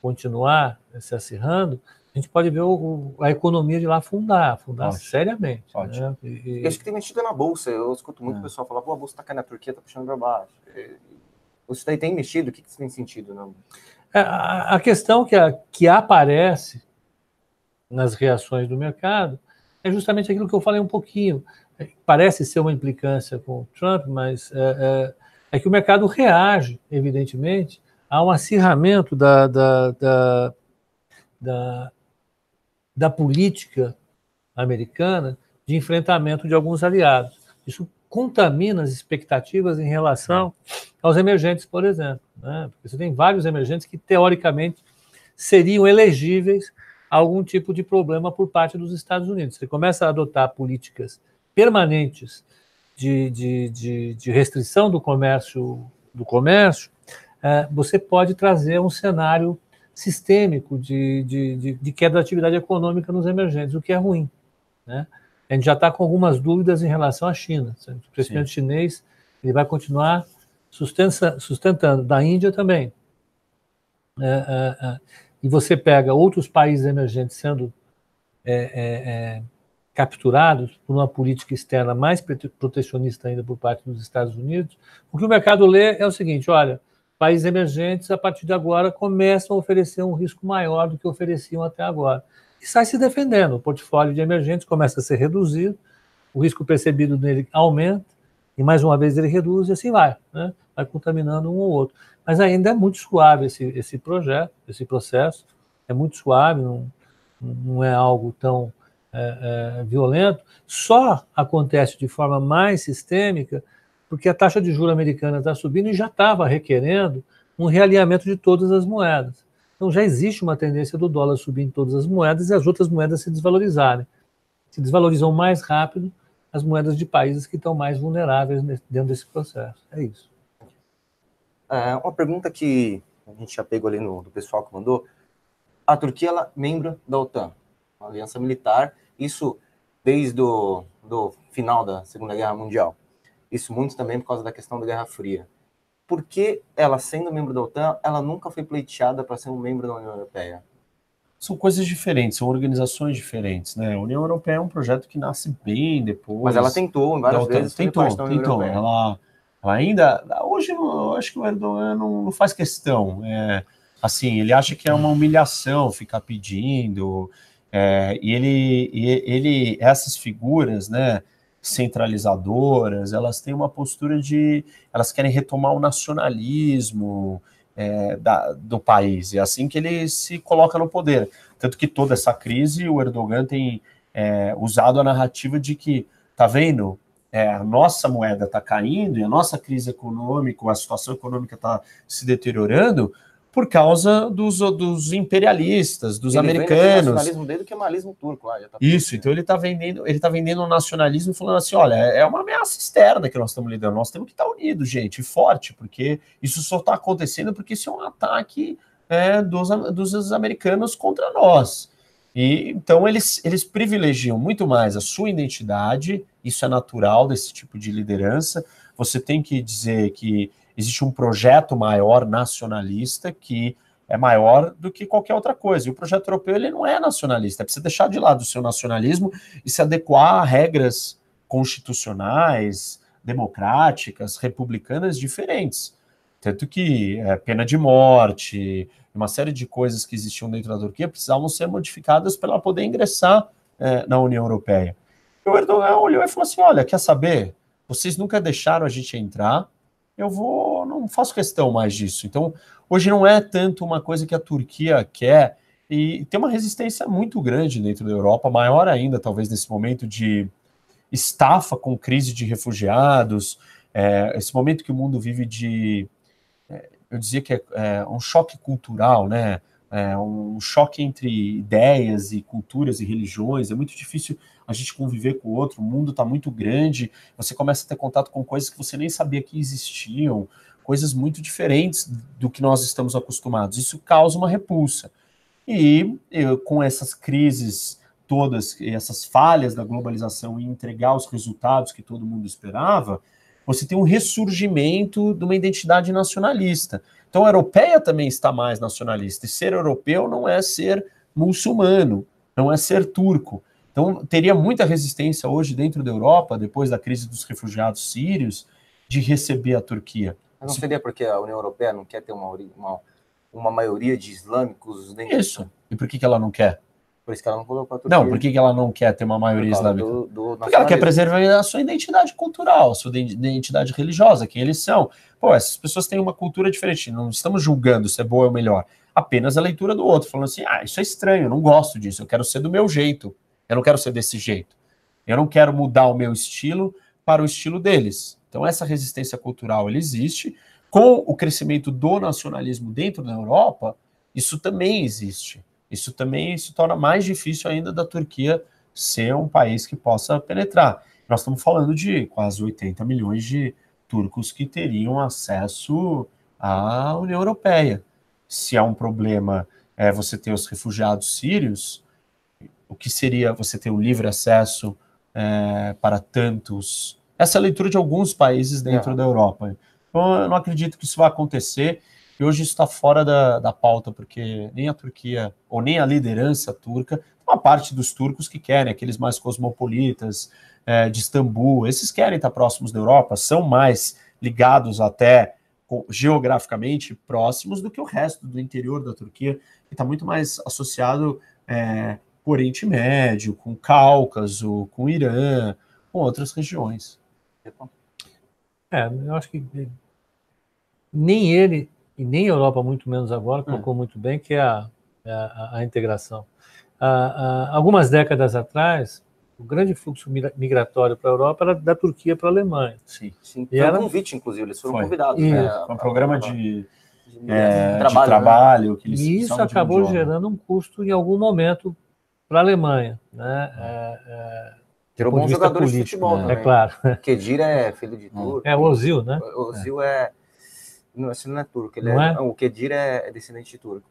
continuar né, se acirrando, a gente pode ver o, a economia de lá afundar, afundar Ótimo. seriamente. Né? Ótimo. Né? E, acho que tem mexido na bolsa. Eu escuto muito é. o pessoal falar, pô, a bolsa está caindo na Turquia, está puxando para baixo. É, você tá tem mexido? O que, que tem sentido? Não? É, a, a, questão que, a, que aparece nas reações do mercado é justamente aquilo que eu falei um pouquinho. Parece ser uma implicância com o Trump, mas é, é, é que o mercado reage, evidentemente, a um acirramento da, da, da, da da política americana de enfrentamento de alguns aliados. Isso contamina as expectativas em relação aos emergentes, por exemplo. Né? Porque você tem vários emergentes que, teoricamente, seriam elegíveis a algum tipo de problema por parte dos Estados Unidos. Você começa a adotar políticas permanentes de, de, de, de restrição do comércio, do comércio é, você pode trazer um cenário sistêmico de, de, de, de queda da atividade econômica nos emergentes, o que é ruim. Né? A gente já está com algumas dúvidas em relação à China. O crescimento Sim. chinês ele vai continuar sustenta, sustentando, da Índia também. É, é, é. E você pega outros países emergentes sendo é, é, é, capturados por uma política externa mais protecionista ainda por parte dos Estados Unidos, o que o mercado lê é o seguinte: olha, Países emergentes, a partir de agora, começam a oferecer um risco maior do que ofereciam até agora. E sai se defendendo. O portfólio de emergentes começa a ser reduzido, o risco percebido nele aumenta, e mais uma vez ele reduz, e assim vai. Né? Vai contaminando um ou outro. Mas ainda é muito suave esse, esse projeto, esse processo. É muito suave, não, não é algo tão é, é, violento. Só acontece de forma mais sistêmica porque a taxa de juros americana está subindo e já estava requerendo um realinhamento de todas as moedas. Então já existe uma tendência do dólar subir em todas as moedas e as outras moedas se desvalorizarem. Se desvalorizam mais rápido as moedas de países que estão mais vulneráveis dentro desse processo. É isso. É, uma pergunta que a gente já pegou ali no do pessoal que mandou. A Turquia ela é membro da OTAN, uma aliança militar. Isso desde o do final da Segunda Guerra Mundial isso muito também por causa da questão da Guerra Fria. Porque ela, sendo membro da OTAN, ela nunca foi pleiteada para ser um membro da União Europeia? São coisas diferentes, são organizações diferentes, né? A União Europeia é um projeto que nasce bem depois. Mas ela tentou várias vezes. Tentou, tentou. Ela, ela, ainda. Hoje, eu acho que o Erdogan não, não faz questão. É, assim, ele acha que é uma humilhação ficar pedindo. É, e ele, e ele, essas figuras, né? centralizadoras, elas têm uma postura de. elas querem retomar o nacionalismo é, da, do país. É assim que ele se coloca no poder. Tanto que toda essa crise, o Erdogan tem é, usado a narrativa de que, tá vendo? É, a nossa moeda está caindo e a nossa crise econômica, a situação econômica está se deteriorando, por causa dos, dos imperialistas, dos ele americanos. O nacionalismo dele que é malismo turco. Ah, tá Isso, então ele está vendendo, ele tá vendendo o um nacionalismo falando assim: olha, é uma ameaça externa que nós estamos lidando, nós temos que estar tá unidos, gente, forte, porque isso só está acontecendo porque isso é um ataque é, dos, dos americanos contra nós. E então eles, eles privilegiam muito mais a sua identidade, isso é natural desse tipo de liderança. Você tem que dizer que existe um projeto maior nacionalista que é maior do que qualquer outra coisa. E o projeto europeu ele não é nacionalista, é precisa deixar de lado o seu nacionalismo e se adequar a regras constitucionais, democráticas, republicanas diferentes. Tanto que é, pena de morte, uma série de coisas que existiam dentro da Turquia precisavam ser modificadas para ela poder ingressar é, na União Europeia. E o Erdogan olhou e falou assim: olha, quer saber? Vocês nunca deixaram a gente entrar, eu vou, não faço questão mais disso. Então, hoje não é tanto uma coisa que a Turquia quer e tem uma resistência muito grande dentro da Europa, maior ainda talvez nesse momento de estafa com crise de refugiados, é, esse momento que o mundo vive de, é, eu dizia que é, é, um choque cultural, né? É, um choque entre ideias e culturas e religiões. É muito difícil a gente conviver com o outro, o mundo está muito grande, você começa a ter contato com coisas que você nem sabia que existiam, coisas muito diferentes do que nós estamos acostumados. Isso causa uma repulsa. E eu, com essas crises todas, essas falhas da globalização e entregar os resultados que todo mundo esperava, você tem um ressurgimento de uma identidade nacionalista. Então, a europeia também está mais nacionalista. E ser europeu não é ser muçulmano, não é ser turco. Então, teria muita resistência hoje dentro da Europa, depois da crise dos refugiados sírios, de receber a Turquia. Mas não seria porque a União Europeia não quer ter uma, uma, uma maioria de islâmicos dentro Isso. E por que, que ela não quer? Por isso que ela não colocou a Turquia. Não, por que, que ela não quer ter uma maioria por islâmica? Do, do Porque ela quer preservar a sua identidade cultural, a sua identidade religiosa, quem eles são. Pô, essas pessoas têm uma cultura diferente, não estamos julgando se é boa ou melhor. Apenas a leitura do outro, falando assim, ah, isso é estranho, eu não gosto disso, eu quero ser do meu jeito. Eu não quero ser desse jeito. Eu não quero mudar o meu estilo para o estilo deles. Então, essa resistência cultural ela existe. Com o crescimento do nacionalismo dentro da Europa, isso também existe. Isso também se torna mais difícil ainda da Turquia ser um país que possa penetrar. Nós estamos falando de quase 80 milhões de turcos que teriam acesso à União Europeia. Se há um problema, é, você ter os refugiados sírios, o que seria você ter o livre acesso é, para tantos. Essa é a leitura de alguns países dentro é. da Europa. Então, eu não acredito que isso vai acontecer. E hoje isso está fora da, da pauta, porque nem a Turquia, ou nem a liderança turca, uma parte dos turcos que querem, aqueles mais cosmopolitas, é, de Istambul, esses querem estar tá próximos da Europa, são mais ligados até geograficamente próximos do que o resto do interior da Turquia, que está muito mais associado é, com o Oriente Médio, com o Cáucaso, com o Irã, com outras regiões. É, eu acho que nem ele e nem a Europa, muito menos agora, é. colocou é. muito bem que é a, é a, a integração. algumas décadas atrás, o grande fluxo migratório para a Europa era da Turquia para a Alemanha. Sim, sim. E era... um convite, inclusive, eles foram foi. convidados. né, foi um programa de, de, é, de trabalho. De né? trabalho né? que eles e isso acabou gerando um custo em algum momento para a Alemanha. Né? É, é, é Tirou bons jogadores político, de futebol né? também. É claro. Kedira é filho de é. turco. É, Ozil, né? Ozil é... Não, assim não é turco. Ele não é... é? Não, o Kedira é descendente de turco.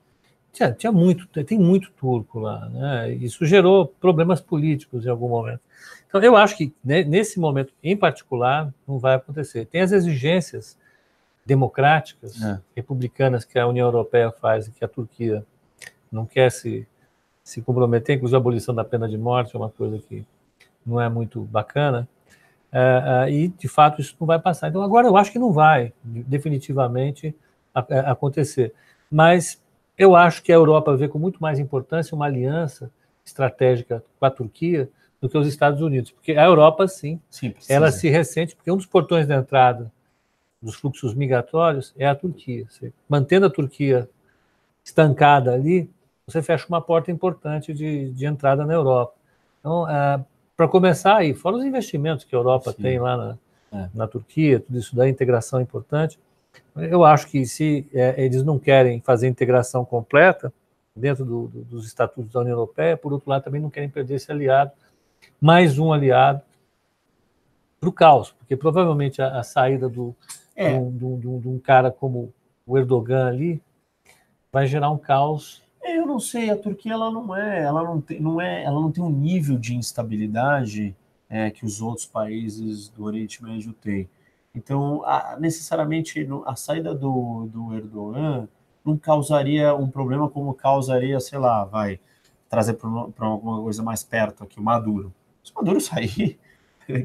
Tinha, tinha muito, tem muito turco lá, né? Isso gerou problemas políticos em algum momento. Então, eu acho que né, nesse momento em particular não vai acontecer. Tem as exigências democráticas, é. republicanas que a União Europeia faz e que a Turquia não quer se se comprometer, inclusive a abolição da pena de morte é uma coisa que não é muito bacana, é, é, e de fato isso não vai passar. Então agora eu acho que não vai definitivamente a, a é, acontecer, mas eu acho que a Europa vê com muito mais importância uma aliança estratégica com a Turquia do que os Estados Unidos, porque a Europa sim, sim ela se ressente, porque um dos portões de entrada dos fluxos migratórios é a Turquia. mantendo a Turquia estancada ali, você fecha uma porta importante de, de entrada na Europa. Então, é, para começar aí, fora os investimentos que a Europa Sim. tem lá na, é. na Turquia, tudo isso da integração é importante, eu acho que se é, eles não querem fazer integração completa dentro do, do, dos estatutos da União Europeia, por outro lado, também não querem perder esse aliado, mais um aliado para o caos, porque provavelmente a, a saída do, é. de, um, de, um, de um cara como o Erdogan ali vai gerar um caos eu não sei, a Turquia ela não é, ela não tem, não é, ela não tem um nível de instabilidade é, que os outros países do Oriente Médio têm. Então, a, necessariamente, a saída do, do Erdogan não causaria um problema como causaria, sei lá, vai trazer para alguma coisa mais perto aqui, o Maduro. Se o Maduro sair,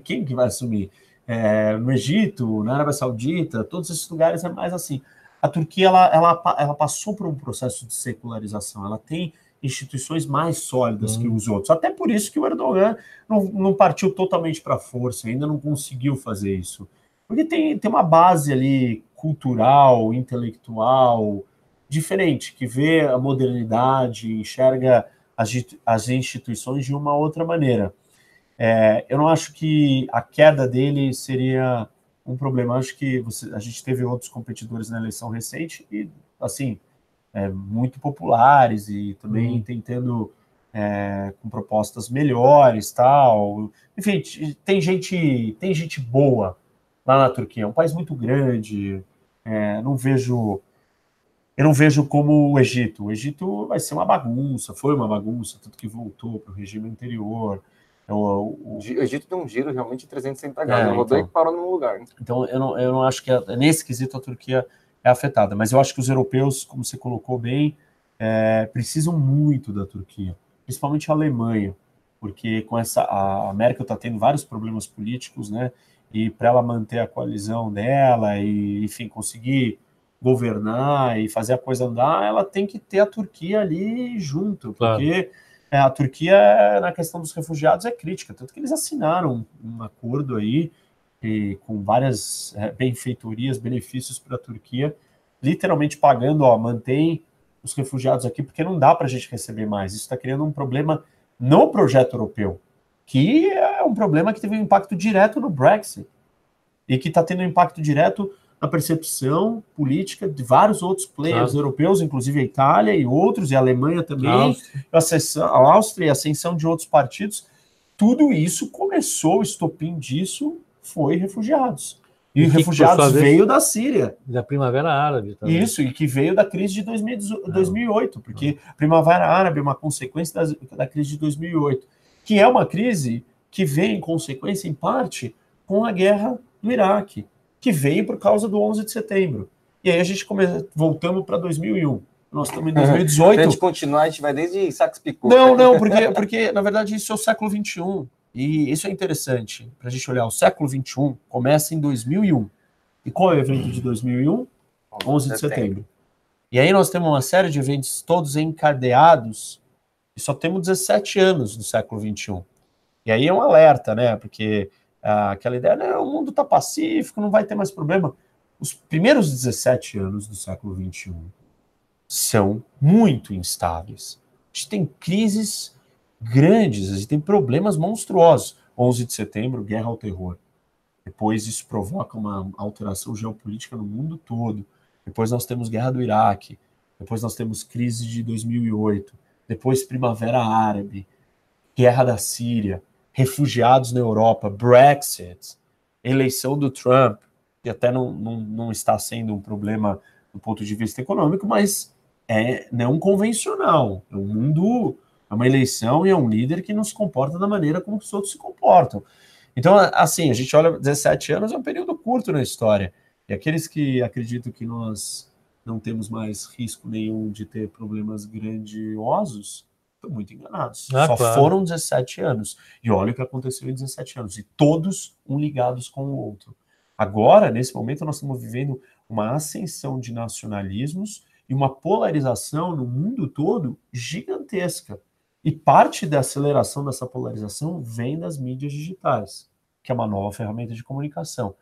quem que vai assumir? É, no Egito, na Arábia Saudita, todos esses lugares é mais assim a Turquia ela, ela, ela passou por um processo de secularização, ela tem instituições mais sólidas que hum. os outros. Até por isso que o Erdogan não, não partiu totalmente para a força, ainda não conseguiu fazer isso. Porque tem, tem uma base ali cultural, intelectual, diferente, que vê a modernidade, enxerga as, as instituições de uma outra maneira. É, eu não acho que a queda dele seria um problema. Acho que você, a gente teve outros competidores na eleição recente e, assim, é, muito populares e também uhum. tentando é, com propostas melhores, tal. Enfim, tem gente, tem gente boa lá na Turquia. É um país muito grande. É, não vejo, eu não vejo como o Egito. O Egito vai ser uma bagunça. Foi uma bagunça, tanto que voltou para o regime anterior. Então, o, o... o Egito tem um giro realmente de 360 é, graus. É, né? rodou então... e parou num lugar. Então, eu não, eu não acho que é, nesse quesito a Turquia é afetada. Mas eu acho que os europeus, como você colocou bem, é, precisam muito da Turquia, principalmente a Alemanha, porque com essa a América está tendo vários problemas políticos, né? E para ela manter a coalizão dela e, enfim, conseguir governar e fazer a coisa andar, ela tem que ter a Turquia ali junto, porque claro é, a Turquia, na questão dos refugiados, é crítica, tanto que eles assinaram um, acordo aí e, com várias é, benfeitorias, benefícios para a Turquia, literalmente pagando, ó, mantém os refugiados aqui, porque não dá para a gente receber mais. Isso está criando um problema no projeto europeu, que é um problema que teve um impacto direto no Brexit e que está tendo um impacto direto na percepção política de vários outros players claro. europeus, inclusive a Itália e outros, e a Alemanha também, a, ascensão, a Áustria e a ascensão de outros partidos. Tudo isso começou, o estopim disso foi refugiados. E, e refugiados veio da Síria. Da Primavera Árabe também. Isso, e que veio da crise de 2018, 2008, porque a Primavera Árabe é uma consequência da, da crise de 2008, que é uma crise que vem em consequência, em parte, com a guerra no Iraque que veio por causa do 11 de setembro. E aí a gente come... voltamos para 2001. Nós estamos em 2018. Uhum. Se a gente continuar, a gente vai desde Sax Picô. Né? Não, não, porque, porque na verdade isso é o século XXI. E isso é interessante para a gente olhar. O século XXI começa em 2001. E qual é o evento de 2001? 11 de setembro. E aí nós temos uma série de eventos todos encadeados e só temos 17 anos do século XXI. E aí é um alerta, né? Porque ah, aquela ideia, não, né, o mundo está pacífico, não vai ter mais problema. Os primeiros 17 anos do século XXI são muito instáveis. A gente tem crises grandes, a gente tem problemas monstruosos. 11 de setembro, guerra ao terror. Depois isso provoca uma alteração geopolítica no mundo todo. Depois nós temos guerra do Iraque. Depois nós temos crise de 2008. Depois primavera árabe, guerra da Síria refugiados na Europa, Brexit, eleição do Trump, que até não, não, não está sendo um problema do ponto de vista econômico, mas é não é convencional. É um mundo, é uma eleição e é um líder que não se comporta da maneira como os outros se comportam. Então, assim, a gente olha 17 anos, é um período curto na história. E aqueles que acreditam que nós não temos mais risco nenhum de ter problemas grandiosos, estão muito enganados. Ah, Só claro. foram 17 anos. E olha o que aconteceu em 17 anos. E todos um ligados com o outro. Agora, nesse momento, nós estamos vivendo uma ascensão de nacionalismos e uma polarização no mundo todo gigantesca. E parte da aceleração dessa polarização vem das mídias digitais, que é uma nova ferramenta de comunicação.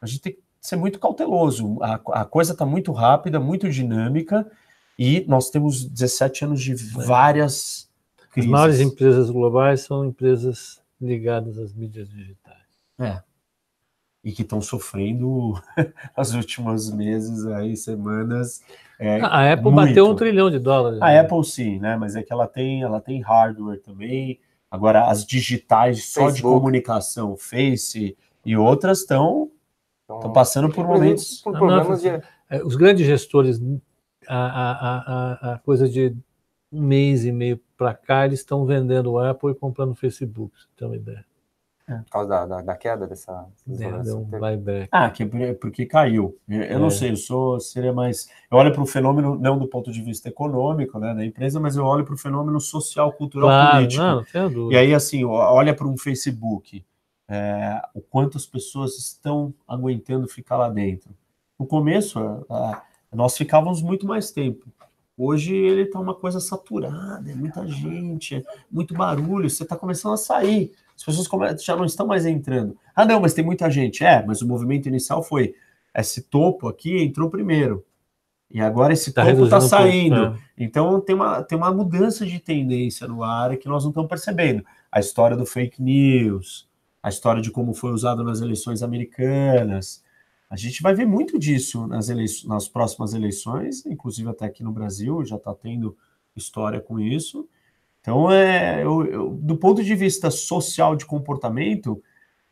A gente tem que ser muito cauteloso. A, a coisa está muito rápida, muito dinâmica, e nós temos 17 anos de várias crises. As maiores empresas globais são empresas ligadas às mídias digitais. É. E que estão sofrendo as últimas meses, aí, semanas. É, a Apple muito. bateu um trilhão de dólares. A né? Apple sim, né? Mas é que ela tem, ela tem hardware também. Agora, as digitais só Facebook. de comunicação, Face e outras estão estão passando por momentos. Por problemas não, não, de... É, os grandes gestores a, a, a, coisa de um mês e meio para cá, eles estão vendendo o Apple e comprando o Facebook, se tem uma ideia. É. Por causa da, da, da queda dessa. dessa é, deu um Ah, que, é é porque caiu. Eu, eu é. não sei, eu sou, seria mais. Eu olho para o fenômeno, não do ponto de vista econômico, né, da empresa, mas eu olho para o fenômeno social, cultural, claro, político. Não, não dúvida. E aí, assim, olha para um Facebook, é, o quanto as pessoas estão aguentando ficar lá dentro. No começo, a, nós ficávamos muito mais tempo. Hoje ele está uma coisa saturada, é muita gente, é muito barulho, você está começando a sair, as pessoas já não estão mais entrando. Ah, não, mas tem muita gente. É, mas o movimento inicial foi esse topo aqui entrou primeiro. E agora esse tá topo está saindo. Pouco, né? Então tem uma, tem uma mudança de tendência no ar que nós não estamos percebendo. A história do fake news, a história de como foi usado nas eleições americanas, a gente vai ver muito disso nas, nas próximas eleições, inclusive até aqui no Brasil, já está tendo história com isso. Então, é, eu, eu, do ponto de vista social de comportamento,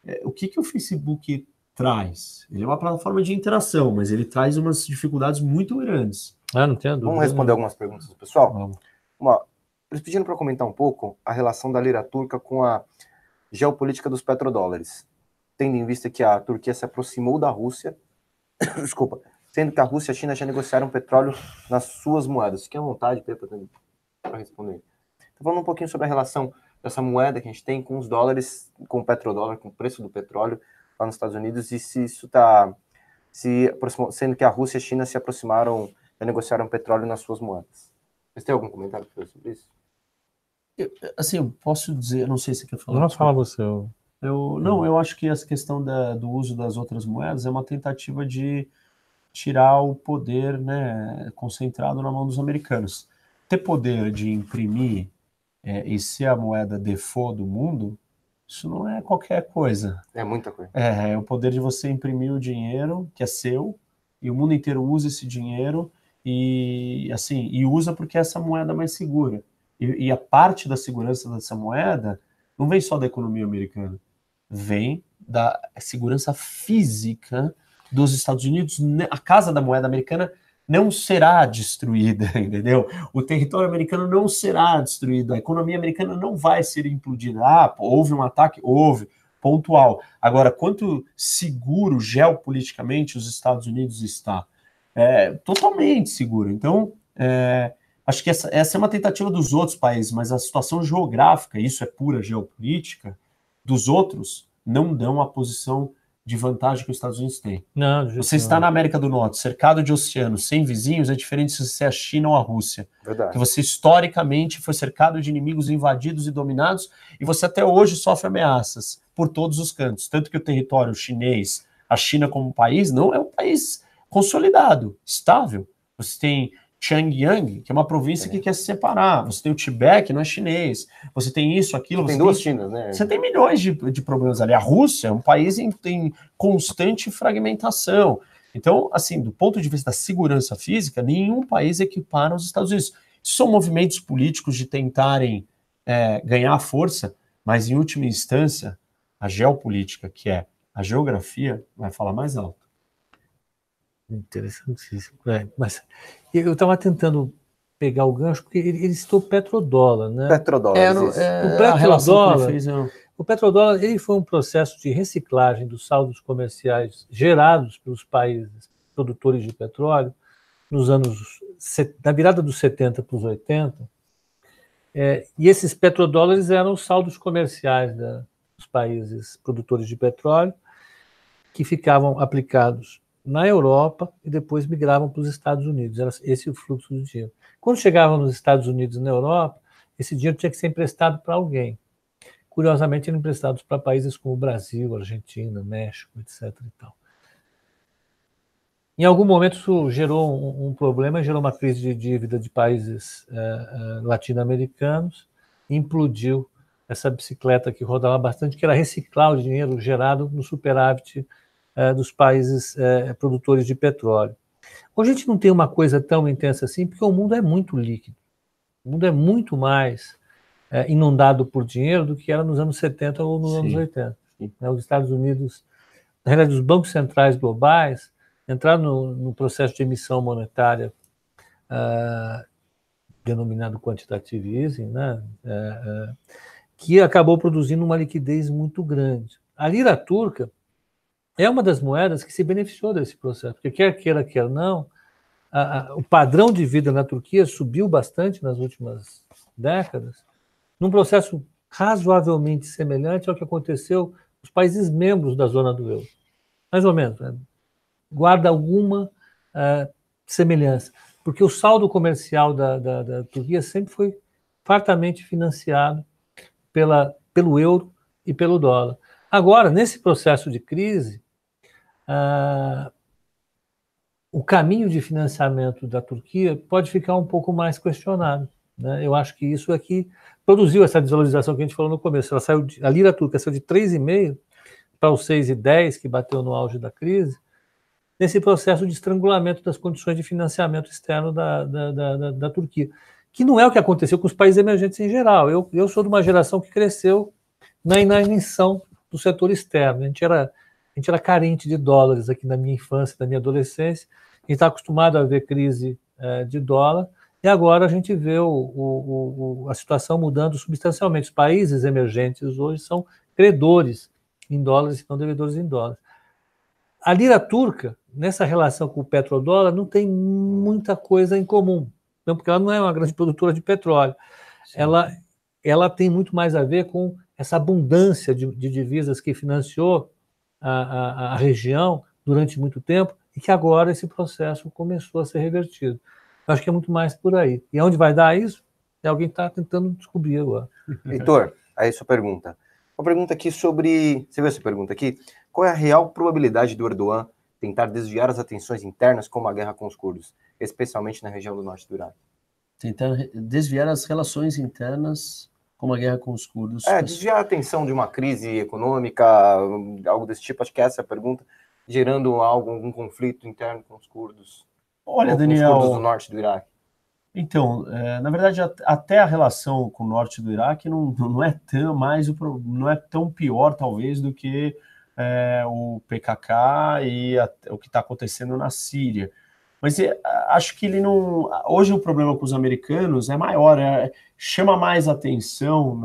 é, o que, que o Facebook traz? Ele é uma plataforma de interação, mas ele traz umas dificuldades muito grandes. Ah, não dúvida. Vamos responder algumas perguntas do pessoal? Vamos. eles pediram para comentar um pouco a relação da lira turca com a geopolítica dos petrodólares tendo em vista que a Turquia se aproximou da Rússia, desculpa, sendo que a Rússia e a China já negociaram petróleo nas suas moedas. Fique à vontade, Pepa, para responder. Então, falando um pouquinho sobre a relação dessa moeda que a gente tem com os dólares, com o petrodólar, com o preço do petróleo lá nos Estados Unidos, e se isso está se aproximou, sendo que a Rússia e a China se aproximaram, e negociaram petróleo nas suas moedas. Você tem algum comentário sobre isso? Eu, assim, eu posso dizer, não sei se você quer falar. Não, fala você. Eu... Eu, não, eu acho que essa questão da, do uso das outras moedas é uma tentativa de tirar o poder né, concentrado na mão dos americanos. Ter poder de imprimir é, e ser a moeda default do mundo, isso não é qualquer coisa. É muita coisa. É, é o poder de você imprimir o dinheiro que é seu e o mundo inteiro usa esse dinheiro e assim e usa porque é essa moeda mais segura. e, e a parte da segurança dessa moeda não vem só da economia americana vem da segurança física dos Estados Unidos. Né? A Casa da Moeda Americana não será destruída, entendeu? O território americano não será destruído, a economia americana não vai ser implodida. Ah, houve um ataque? Houve, pontual. Agora, quanto seguro geopoliticamente os Estados Unidos está? É, totalmente seguro. Então, é, acho que essa, essa é uma tentativa dos outros países, mas a situação geográfica, isso é pura geopolítica, dos outros não dão a posição de vantagem que os Estados Unidos têm. Não, você está na América do Norte, cercado de oceanos, sem vizinhos, é diferente se você é a China ou a Rússia. Verdade. Que você historicamente foi cercado de inimigos invadidos e dominados, e você até hoje sofre ameaças por todos os cantos. Tanto que o território chinês, a China como país, não é um país consolidado, estável. Você tem Xiangyang, que é uma província é. que quer se separar. Você tem o Tibete, que não é chinês. Você tem isso, aquilo. Você tem, tem duas Chinas, né? Você tem milhões de, de problemas ali. A Rússia é um país em, tem constante fragmentação. Então, assim, do ponto de vista da segurança física, nenhum país equipara os Estados Unidos. São movimentos políticos de tentarem é, ganhar força, mas em última instância, a geopolítica, que é a geografia, vai falar mais alto. Interessantíssimo. É, mas eu estava tentando pegar o gancho, porque ele, ele citou petrodólar, né? Petrodólar. É, é, o petrodólar. o petrodólar ele foi um processo de reciclagem dos saldos comerciais gerados pelos países produtores de petróleo nos anos da virada dos 70 para os 80. É, e esses petrodólares eram os saldos comerciais da, dos países produtores de petróleo que ficavam aplicados na Europa e depois migravam para os Estados Unidos. Era esse o fluxo do dinheiro. Quando chegavam nos Estados Unidos e na Europa, esse dinheiro tinha que ser emprestado para alguém. Curiosamente, eram emprestados para países como o Brasil, Argentina, México, etc. Em algum momento, isso gerou um, um, problema, gerou uma crise de dívida de países uh, uh, latino-americanos, implodiu essa bicicleta que rodava bastante, que era reciclar o dinheiro gerado no superávit eh, dos países eh, produtores de petróleo. Hoje a gente não tem uma coisa tão intensa assim, porque o mundo é muito líquido. O mundo é muito mais eh, inundado por dinheiro do que era nos anos 70 ou nos sim, anos 80. Sim. Né, os Estados Unidos, na realidade, os bancos centrais globais entraram no, no processo de emissão monetária ah, denominado quantitative easing, né? que acabou produzindo uma liquidez muito grande. A lira turca é uma das moedas que se beneficiou desse processo, porque quer queira, quer não, a, a, o padrão de vida na Turquia subiu bastante nas últimas décadas, num processo razoavelmente semelhante ao que aconteceu nos países membros da zona do euro. Mais ou menos, né? guarda alguma uh, semelhança, porque o saldo comercial da, da, da Turquia sempre foi fartamente financiado pela, pelo euro e pelo dólar. Agora, nesse processo de crise, ah, o caminho de financiamento da Turquia pode ficar um pouco mais questionado. Né? Eu acho que isso aqui é produziu essa desvalorização que a gente falou no começo. Ela saiu de, a lira turca saiu de 3,5 para os 6,10 que bateu no auge da crise, nesse processo de estrangulamento das condições de financiamento externo da, da, da, da Turquia, que não é o que aconteceu com os países emergentes em geral. Eu, eu sou de uma geração que cresceu na inanição do setor externo. A gente era a gente era carente de dólares aqui na minha infância, na minha adolescência, gente está acostumado a ver crise é, de dólar, e agora a gente vê o, o, o, a situação mudando substancialmente. Os países emergentes hoje são credores em dólares e não devedores em dólares. A lira turca, nessa relação com o petrodólar, não tem muita coisa em comum, não, porque ela não é uma grande produtora de petróleo. Ela, ela tem muito mais a ver com essa abundância de, de divisas que financiou a, a, a região durante muito tempo e que agora esse processo começou a ser revertido. Eu acho que é muito mais por aí. E onde vai dar isso? É alguém está tentando descobrir agora. Heitor, aí sua pergunta. Uma pergunta aqui sobre. Você viu essa pergunta aqui? Qual é a real probabilidade do Erdogan tentar desviar as atenções internas com uma guerra com os curdos, especialmente na região do norte do Iraque? Tentar desviar as relações internas uma guerra com os curdos. É, desviar a atenção de uma crise econômica, algo desse tipo, acho que essa é a pergunta, gerando algo, algum conflito interno com os curdos. Olha, Daniel. os curdos do norte do Iraque. Então, é, na verdade, até a relação com o norte do Iraque não, não é tão mais não é tão pior, talvez, do que é, o PKK e a, o que está acontecendo na Síria. Mas eh, acho que ele não. Hoje o problema com os americanos é maior, é, chama mais atenção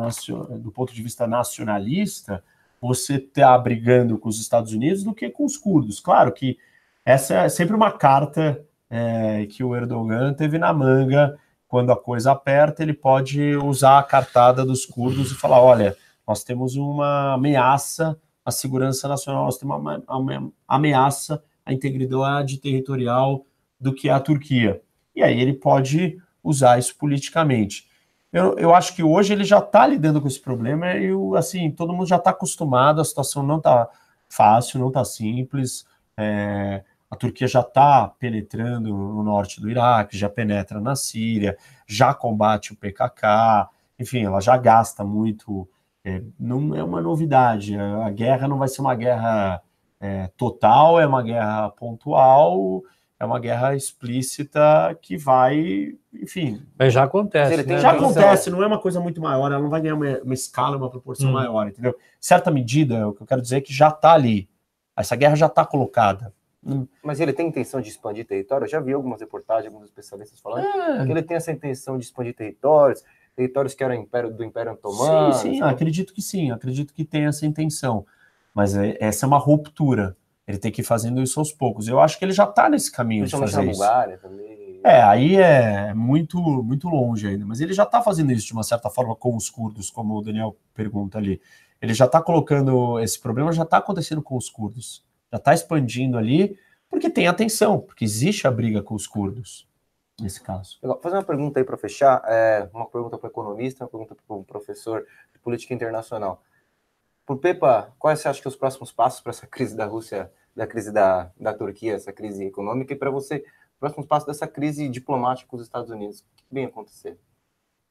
do ponto de vista nacionalista você estar tá brigando com os Estados Unidos do que com os curdos. Claro que essa é sempre uma carta é, que o Erdogan teve na manga. Quando a coisa aperta, ele pode usar a cartada dos curdos e falar: olha, nós temos uma ameaça à segurança nacional, nós temos uma ameaça à integridade territorial do que a Turquia. E aí ele pode usar isso politicamente. Eu, eu acho que hoje ele já está lidando com esse problema e assim todo mundo já está acostumado, a situação não está fácil, não está simples. É, a Turquia já está penetrando no norte do Iraque, já penetra na Síria, já combate o PKK, enfim, ela já gasta muito. É, não é uma novidade. A guerra não vai ser uma guerra é, total, é uma guerra pontual é uma guerra explícita que vai, enfim. Mas já acontece. Né? Já acontece, não é uma coisa muito maior, ela não vai ganhar uma, uma escala, uma proporção hum. maior, entendeu? Certa medida, o que eu quero dizer é que já está ali. Essa guerra já está colocada. Hum. Mas ele tem intenção de expandir território? Eu já vi algumas reportagens, alguns especialistas falando é. que ele tem essa intenção de expandir territórios, territórios que eram império, do Império Otomano. Sim, sim, acredito que sim, acredito que tem essa intenção. Mas é, essa é uma ruptura. Ele tem que ir fazendo isso aos poucos. Eu acho que ele já está nesse caminho de fazer isso. Bulgária né, também. É, aí é muito, muito longe ainda, mas ele já está fazendo isso de uma certa forma com os curdos, como o Daniel pergunta ali. Ele já está colocando esse problema, já está acontecendo com os curdos, já está expandindo ali, porque tem atenção, porque existe a briga com os curdos nesse caso. Legal. Vou fazer uma pergunta aí para fechar, é, uma pergunta para o economista, uma pergunta para o professor de política internacional. Por Pepa, quais você acha que os próximos passos para essa crise da Rússia da crise da, da Turquia, essa crise econômica, e para você, próximos passos dessa crise diplomática com os Estados Unidos, o que vem acontecer?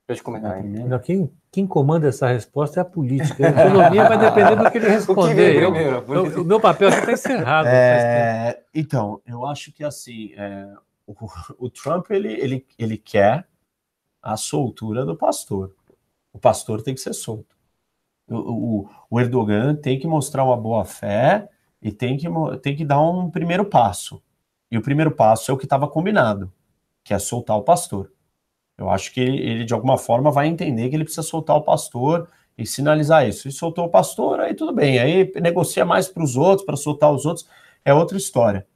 Deixa eu comentar aí. Quem, quem comanda essa resposta é a política. A economia vai depender do que ele responder. o, que primeiro, eu, o meu papel aqui está encerrado. É, então, eu acho que assim, é, o, o, Trump ele, ele, ele quer a soltura do pastor. O pastor tem que ser solto. O, o, o Erdogan tem que mostrar uma boa fé e tem que, tem que dar um primeiro passo. E o primeiro passo é o que estava combinado, que é soltar o pastor. Eu acho que ele, de alguma forma, vai entender que ele precisa soltar o pastor e sinalizar isso. E soltou o pastor, aí tudo bem. Aí negocia mais para os outros, para soltar os outros, é outra história.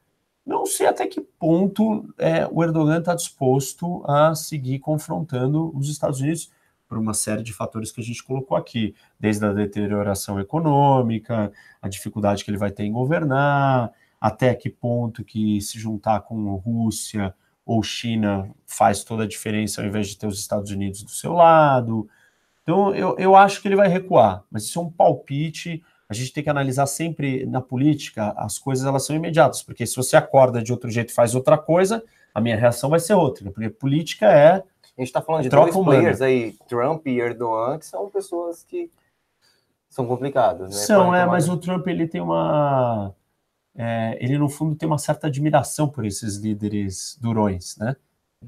Não sei até que ponto é, o Erdogan está disposto a seguir confrontando os Estados Unidos por uma série de fatores que a gente colocou aqui, desde a deterioração econômica, a dificuldade que ele vai ter em governar, até que ponto que se juntar com Rússia ou China faz toda a diferença ao invés de ter os Estados Unidos do seu lado. Então, eu, eu acho que ele vai recuar, mas isso é um palpite. A gente tem que analisar sempre na política, as coisas elas são imediatas, porque se você acorda de outro jeito e faz outra coisa, a minha reação vai ser outra, né? porque política é a gente está falando de Troca dois players aí, Trump e Erdogan, que são pessoas que são complicadas. Né, são, é, mas o Trump ele tem uma. É, ele no fundo tem uma certa admiração por esses líderes durões, né?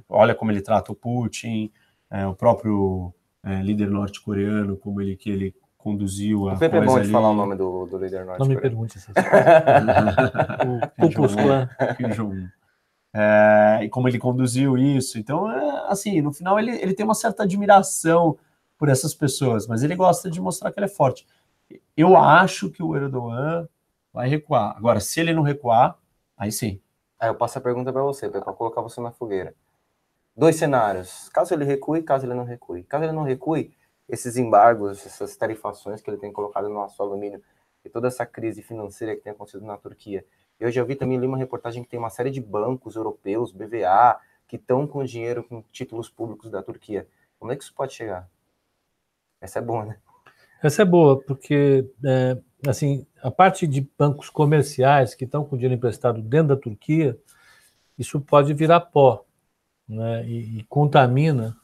Olha como ele trata o Putin, é, o próprio é, líder norte-coreano, como ele que ele conduziu a. Foi é coisa bom de falar o nome do, do líder norte-coreano. Não me pergunte essas coisas. o Ku Klux Klan é, e como ele conduziu isso. Então, é, assim, no final ele, ele tem uma certa admiração por essas pessoas, mas ele gosta de mostrar que ele é forte. Eu acho que o Erdogan vai recuar. Agora, se ele não recuar, aí sim. Aí eu passo a pergunta para você, para colocar você na fogueira. Dois cenários. Caso ele recue, caso ele não recue. Caso ele não recue, esses embargos, essas tarifações que ele tem colocado no nosso alumínio e toda essa crise financeira que tem acontecido na Turquia, eu já vi também li uma reportagem que tem uma série de bancos europeus, BVA, que estão com dinheiro com títulos públicos da Turquia. Como é que isso pode chegar? Essa é boa, né? Essa é boa, porque é, assim a parte de bancos comerciais que estão com dinheiro emprestado dentro da Turquia, isso pode virar pó, né? E, e contamina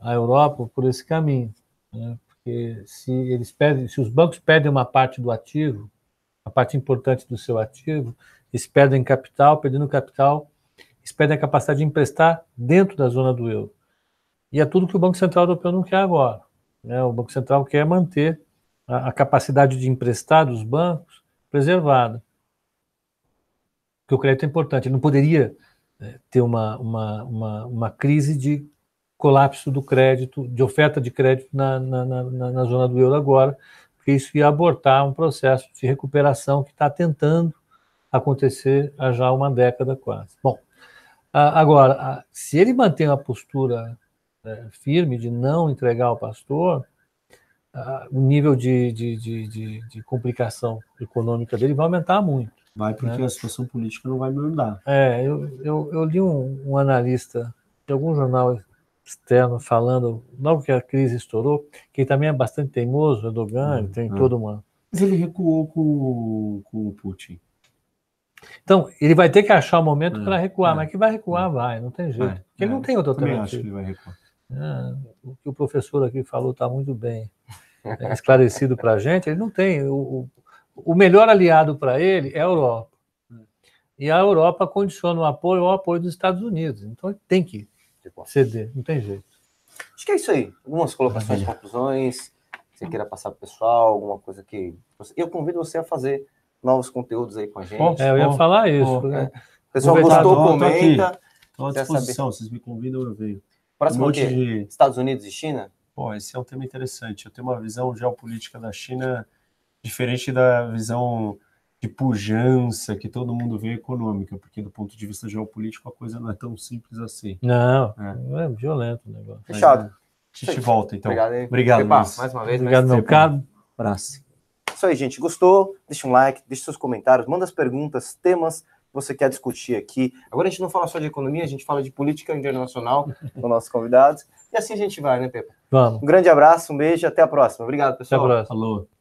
a Europa por esse caminho, né? porque se eles pedem, se os bancos perdem uma parte do ativo a parte importante do seu ativo, eles perdem capital, perdendo capital, eles perdem a capacidade de emprestar dentro da zona do euro. E é tudo que o Banco Central Europeu não quer agora. Né? O Banco Central quer manter a, a capacidade de emprestar dos bancos preservada. Porque o crédito é importante. Ele não poderia é, ter uma, uma, uma, uma, crise de colapso do crédito, de oferta de crédito na, na, na, na zona do euro agora, porque isso ia abortar um processo de recuperação que está tentando acontecer há já uma década quase. Bom, agora, se ele mantém uma postura é, firme de não entregar o pastor, o nível de, de, de, de, complicação econômica dele vai aumentar muito. Vai, porque né? a situação política não vai melhorar. É, eu, eu, li um, analista de algum jornal externo falando, não que a crise estourou, que também é bastante teimoso, Erdogan, hum, tem hum. toda uma. Mas ele recuou com, com o Putin. Então, ele vai ter que achar o um momento é, hum, para recuar, é, mas que vai recuar, é, vai, não tem jeito. Porque ele é. não tem outra alternativa. Acho que ele vai recuar. Ah, o que o professor aqui falou está muito bem é, esclarecido para a gente. Ele não tem. O, o melhor aliado para ele é a Europa. E a Europa condiciona o apoio ao apoio dos Estados Unidos. Então, ele tem que Pipoca. CD, não tem jeito. Acho que é isso aí. Algumas colocações, conclusões. Você queira passar pro pessoal, alguma coisa que. Eu convido você a fazer novos conteúdos aí com a gente. é, eu ia falar isso. Bom, né? É. O pessoal gostou, comenta. Estou à disposição, vocês me convidam, eu venho. Próximo um é o quê? De... Estados Unidos e China? Pô, esse é um tema interessante. Eu tenho uma visão geopolítica da China diferente da visão de pujança que todo mundo vê econômica, porque do ponto de vista geopolítico a coisa não é tão simples assim. Não, é, é violento o negócio. Fechado. Mas, né? a gente volta, então. Obrigado, aí. Obrigado Epa, mais uma vez. Obrigado, meu caro. Abraço. Isso aí, gente. Gostou? Deixa um like, deixa seus comentários, manda as perguntas, temas que você quer discutir aqui. Agora a gente não fala só de economia, a gente fala de política internacional com nossos convidados. E assim a gente vai, né, Pepa? Vamos. Um grande abraço, um beijo, até a próxima. Obrigado, pessoal. Até a próxima. Falou.